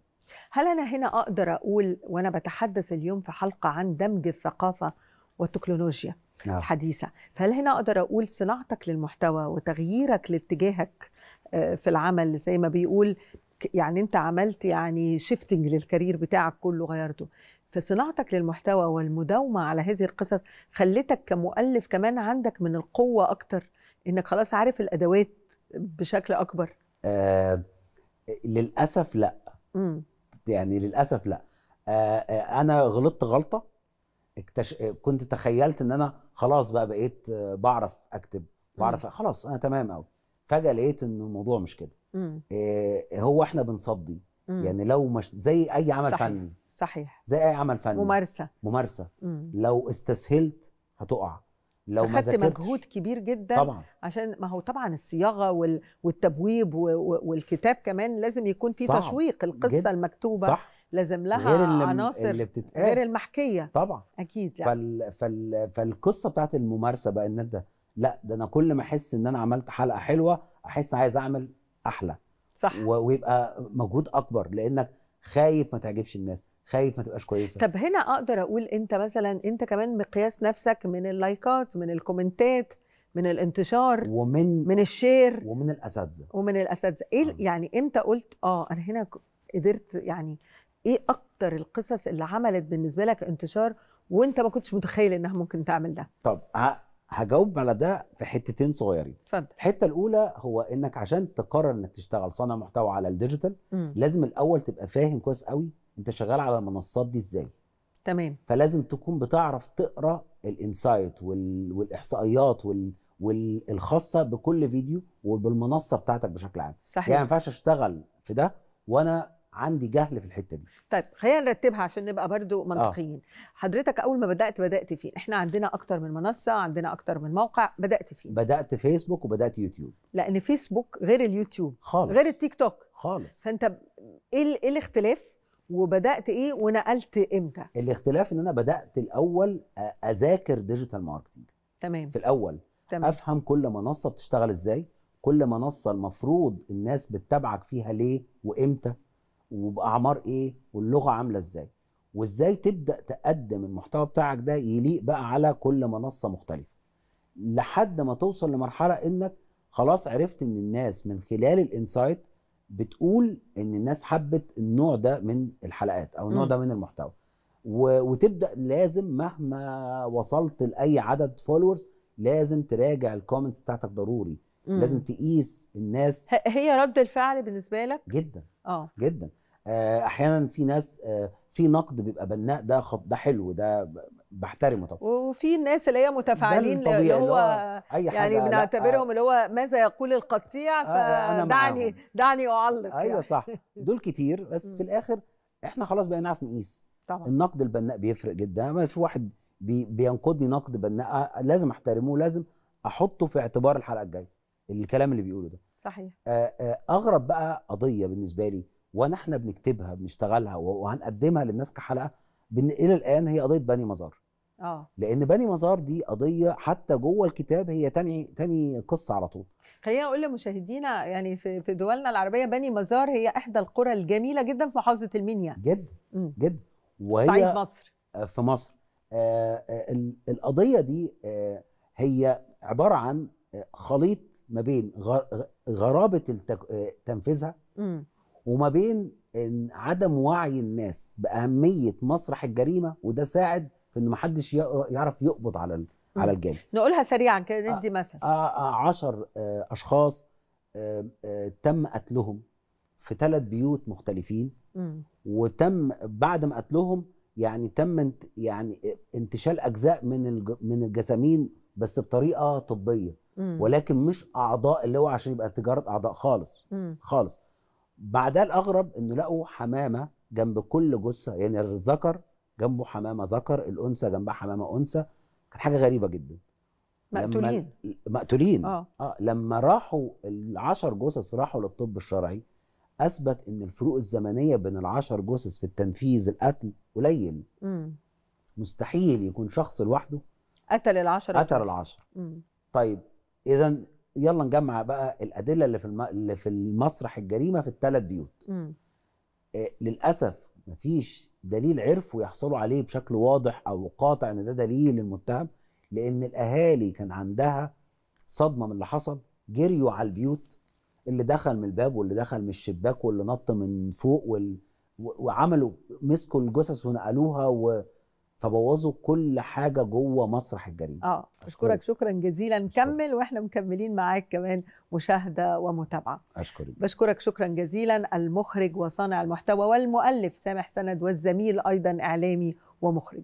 Speaker 1: هل انا هنا اقدر اقول وانا بتحدث اليوم في حلقه عن دمج الثقافه والتكنولوجيا نعم. الحديثة فهل هنا أقدر أقول صناعتك للمحتوى وتغييرك لاتجاهك آه، في العمل زي ما بيقول يعني أنت عملت يعني شيفتنج للكارير بتاعك كله غيرته فصناعتك للمحتوى والمداومة على هذه القصص خلتك كمؤلف كمان عندك من القوة أكتر إنك خلاص عارف الأدوات بشكل أكبر
Speaker 6: آه للأسف لا مم. يعني للأسف لا آه, آه، أنا غلطت غلطة اكتش... كنت تخيلت ان انا خلاص بقى بقيت بعرف اكتب بعرف خلاص انا تمام قوي فجاه لقيت ان الموضوع مش كده إيه هو احنا بنصدي مم. يعني لو مش زي اي عمل صحيح. فني صحيح زي اي عمل فني ممارسه ممارسه مم. لو استسهلت هتقع لو ما مجهود
Speaker 1: كبير جدا طبعا. عشان ما هو طبعا الصياغه والتبويب والكتاب كمان لازم يكون فيه تشويق القصه جد. المكتوبه صح. لازم لها غير اللي عناصر اللي بتتقال غير المحكيه طبعا اكيد يعني.
Speaker 6: فال فال فالقصه بتاعت الممارسه بقى الناس ده لا ده انا كل ما احس ان انا عملت حلقه حلوه احس عايز اعمل احلى صح ويبقى مجهود اكبر لانك خايف ما تعجبش الناس خايف ما تبقاش كويسه طب
Speaker 1: هنا اقدر اقول انت مثلا انت كمان مقياس نفسك من اللايكات من الكومنتات من الانتشار ومن من الشير ومن الاساتذه ومن الاساتذه ايه آه. يعني امتى قلت اه انا هنا قدرت يعني ايه اكتر القصص اللي عملت بالنسبه لك انتشار وانت ما كنتش متخيل انها ممكن تعمل ده
Speaker 6: طب هجاوب على ده في حتتين صغيرين
Speaker 1: اتفضل الحته الاولى
Speaker 6: هو انك عشان تقرر انك تشتغل صانع محتوى على الديجيتال لازم الاول تبقى فاهم كويس قوي انت شغال على المنصات دي ازاي تمام فلازم تكون بتعرف تقرا الانسايت وال... والاحصائيات وال... والخاصه بكل فيديو وبالمنصه بتاعتك بشكل عام صحيح يعني ما ينفعش اشتغل في ده وانا عندي جهل في الحته دي
Speaker 1: طيب خلينا نرتبها عشان نبقى برضو آه. منطقيين آه. حضرتك اول ما بدات بدات فين احنا عندنا اكتر من منصه عندنا اكتر من موقع بدات فين
Speaker 6: بدات فيسبوك وبدات يوتيوب
Speaker 1: لان فيسبوك غير اليوتيوب خالص غير التيك توك خالص فانت ايه ايه الاختلاف وبدات ايه ونقلت امتى
Speaker 6: الاختلاف ان انا بدات الاول اذاكر ديجيتال ماركتنج تمام في الاول تمام. افهم كل منصه بتشتغل ازاي كل منصه المفروض الناس بتتابعك فيها ليه وامتى وباعمار ايه واللغه عامله ازاي وازاي تبدا تقدم المحتوى بتاعك ده يليق بقى على كل منصه مختلفه لحد ما توصل لمرحله انك خلاص عرفت ان الناس من خلال الانسايت بتقول ان الناس حبت النوع ده من الحلقات او النوع م. ده من المحتوى وتبدا لازم مهما وصلت لاي عدد فولورز لازم تراجع الكومنتس بتاعتك ضروري مم. لازم تقيس الناس
Speaker 1: هي رد الفعل بالنسبه لك جدا اه
Speaker 6: جدا آه، احيانا في ناس آه، في نقد بيبقى بناء ده خط ده حلو ده بحترمه طبعا
Speaker 1: وفي الناس اللي هي متفاعلين اللي هو أي يعني حاجة يعني بنعتبرهم آه. اللي هو ماذا يقول القطيع فدعني دعني اعلق يعني. ايوه يعني. صح [LAUGHS]
Speaker 6: دول كتير بس في الاخر احنا خلاص بقينا نعرف نقيس طبعا النقد البناء بيفرق جدا انا بشوف واحد بينقدني نقد بناء لازم احترمه لازم احطه في اعتبار الحلقه الجايه الكلام اللي بيقوله ده صحيح آه، آه، اغرب بقى قضيه بالنسبه لي وانا احنا بنكتبها بنشتغلها وهنقدمها للناس كحلقه بان الى الان هي قضيه بني مزار اه لان بني مزار دي قضيه حتى جوه الكتاب هي تاني تاني قصه على طول
Speaker 1: خلينا اقول لمشاهدينا يعني في في دولنا العربيه بني مزار هي احدى القرى الجميله جدا في محافظه المنيا
Speaker 6: جدا جدا وهي صعيد مصر آه، في مصر آه القضيه دي آه هي عباره عن خليط ما بين غرابه تنفيذها وما بين عدم وعي الناس باهميه مسرح الجريمه وده ساعد في ان محدش يعرف يقبض على على الجانب
Speaker 1: نقولها سريعا كده آه، ندي مثلا
Speaker 6: آه، 10 آه، اشخاص تم قتلهم في ثلاث بيوت مختلفين وتم بعد ما قتلهم يعني تم يعني انتشال اجزاء من من الجسامين بس بطريقه طبيه مم. ولكن مش اعضاء اللي هو عشان يبقى تجاره اعضاء خالص مم. خالص بعدها الاغرب انه لقوا حمامه جنب كل جثه يعني الذكر جنبه حمامه ذكر الانثى جنبها حمامه انثى كانت حاجه غريبه جدا مقتولين مقتولين آه. اه لما راحوا العشر جثث راحوا للطب الشرعي اثبت ان الفروق الزمنيه بين العشر جثث في التنفيذ القتل قليل مستحيل يكون شخص لوحده
Speaker 1: قتل العشرة قتل العشرة مم.
Speaker 6: طيب إذا يلا نجمع بقى الأدلة اللي في الم... اللي في المسرح الجريمة في الثلاث بيوت مم. آه للأسف مفيش دليل عرفوا يحصلوا عليه بشكل واضح أو قاطع إن ده دليل للمتهم لأن الأهالي كان عندها صدمة من اللي حصل جريوا على البيوت اللي دخل من الباب واللي دخل من الشباك واللي نط من فوق وال... وعملوا مسكوا الجثث ونقلوها و... فبوظوا كل حاجه جوه مسرح الجريمه
Speaker 1: اه اشكرك شكرا جزيلا نكمل واحنا مكملين معاك كمان مشاهده ومتابعه اشكرك بشكرك شكرا جزيلا المخرج وصانع المحتوى والمؤلف سامح سند والزميل ايضا اعلامي ومخرج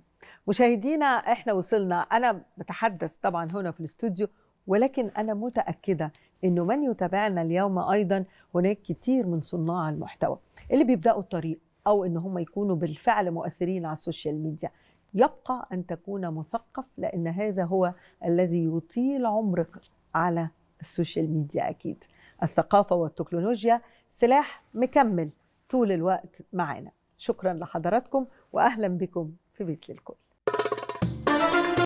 Speaker 1: مشاهدينا احنا وصلنا انا بتحدث طبعا هنا في الاستوديو ولكن انا متاكده انه من يتابعنا اليوم ايضا هناك كتير من صناع المحتوى اللي بيبداوا الطريق او ان هم يكونوا بالفعل مؤثرين على السوشيال ميديا يبقى ان تكون مثقف لان هذا هو الذي يطيل عمرك على السوشيال ميديا اكيد الثقافه والتكنولوجيا سلاح مكمل طول الوقت معنا شكرا لحضراتكم واهلا بكم في بيت للكل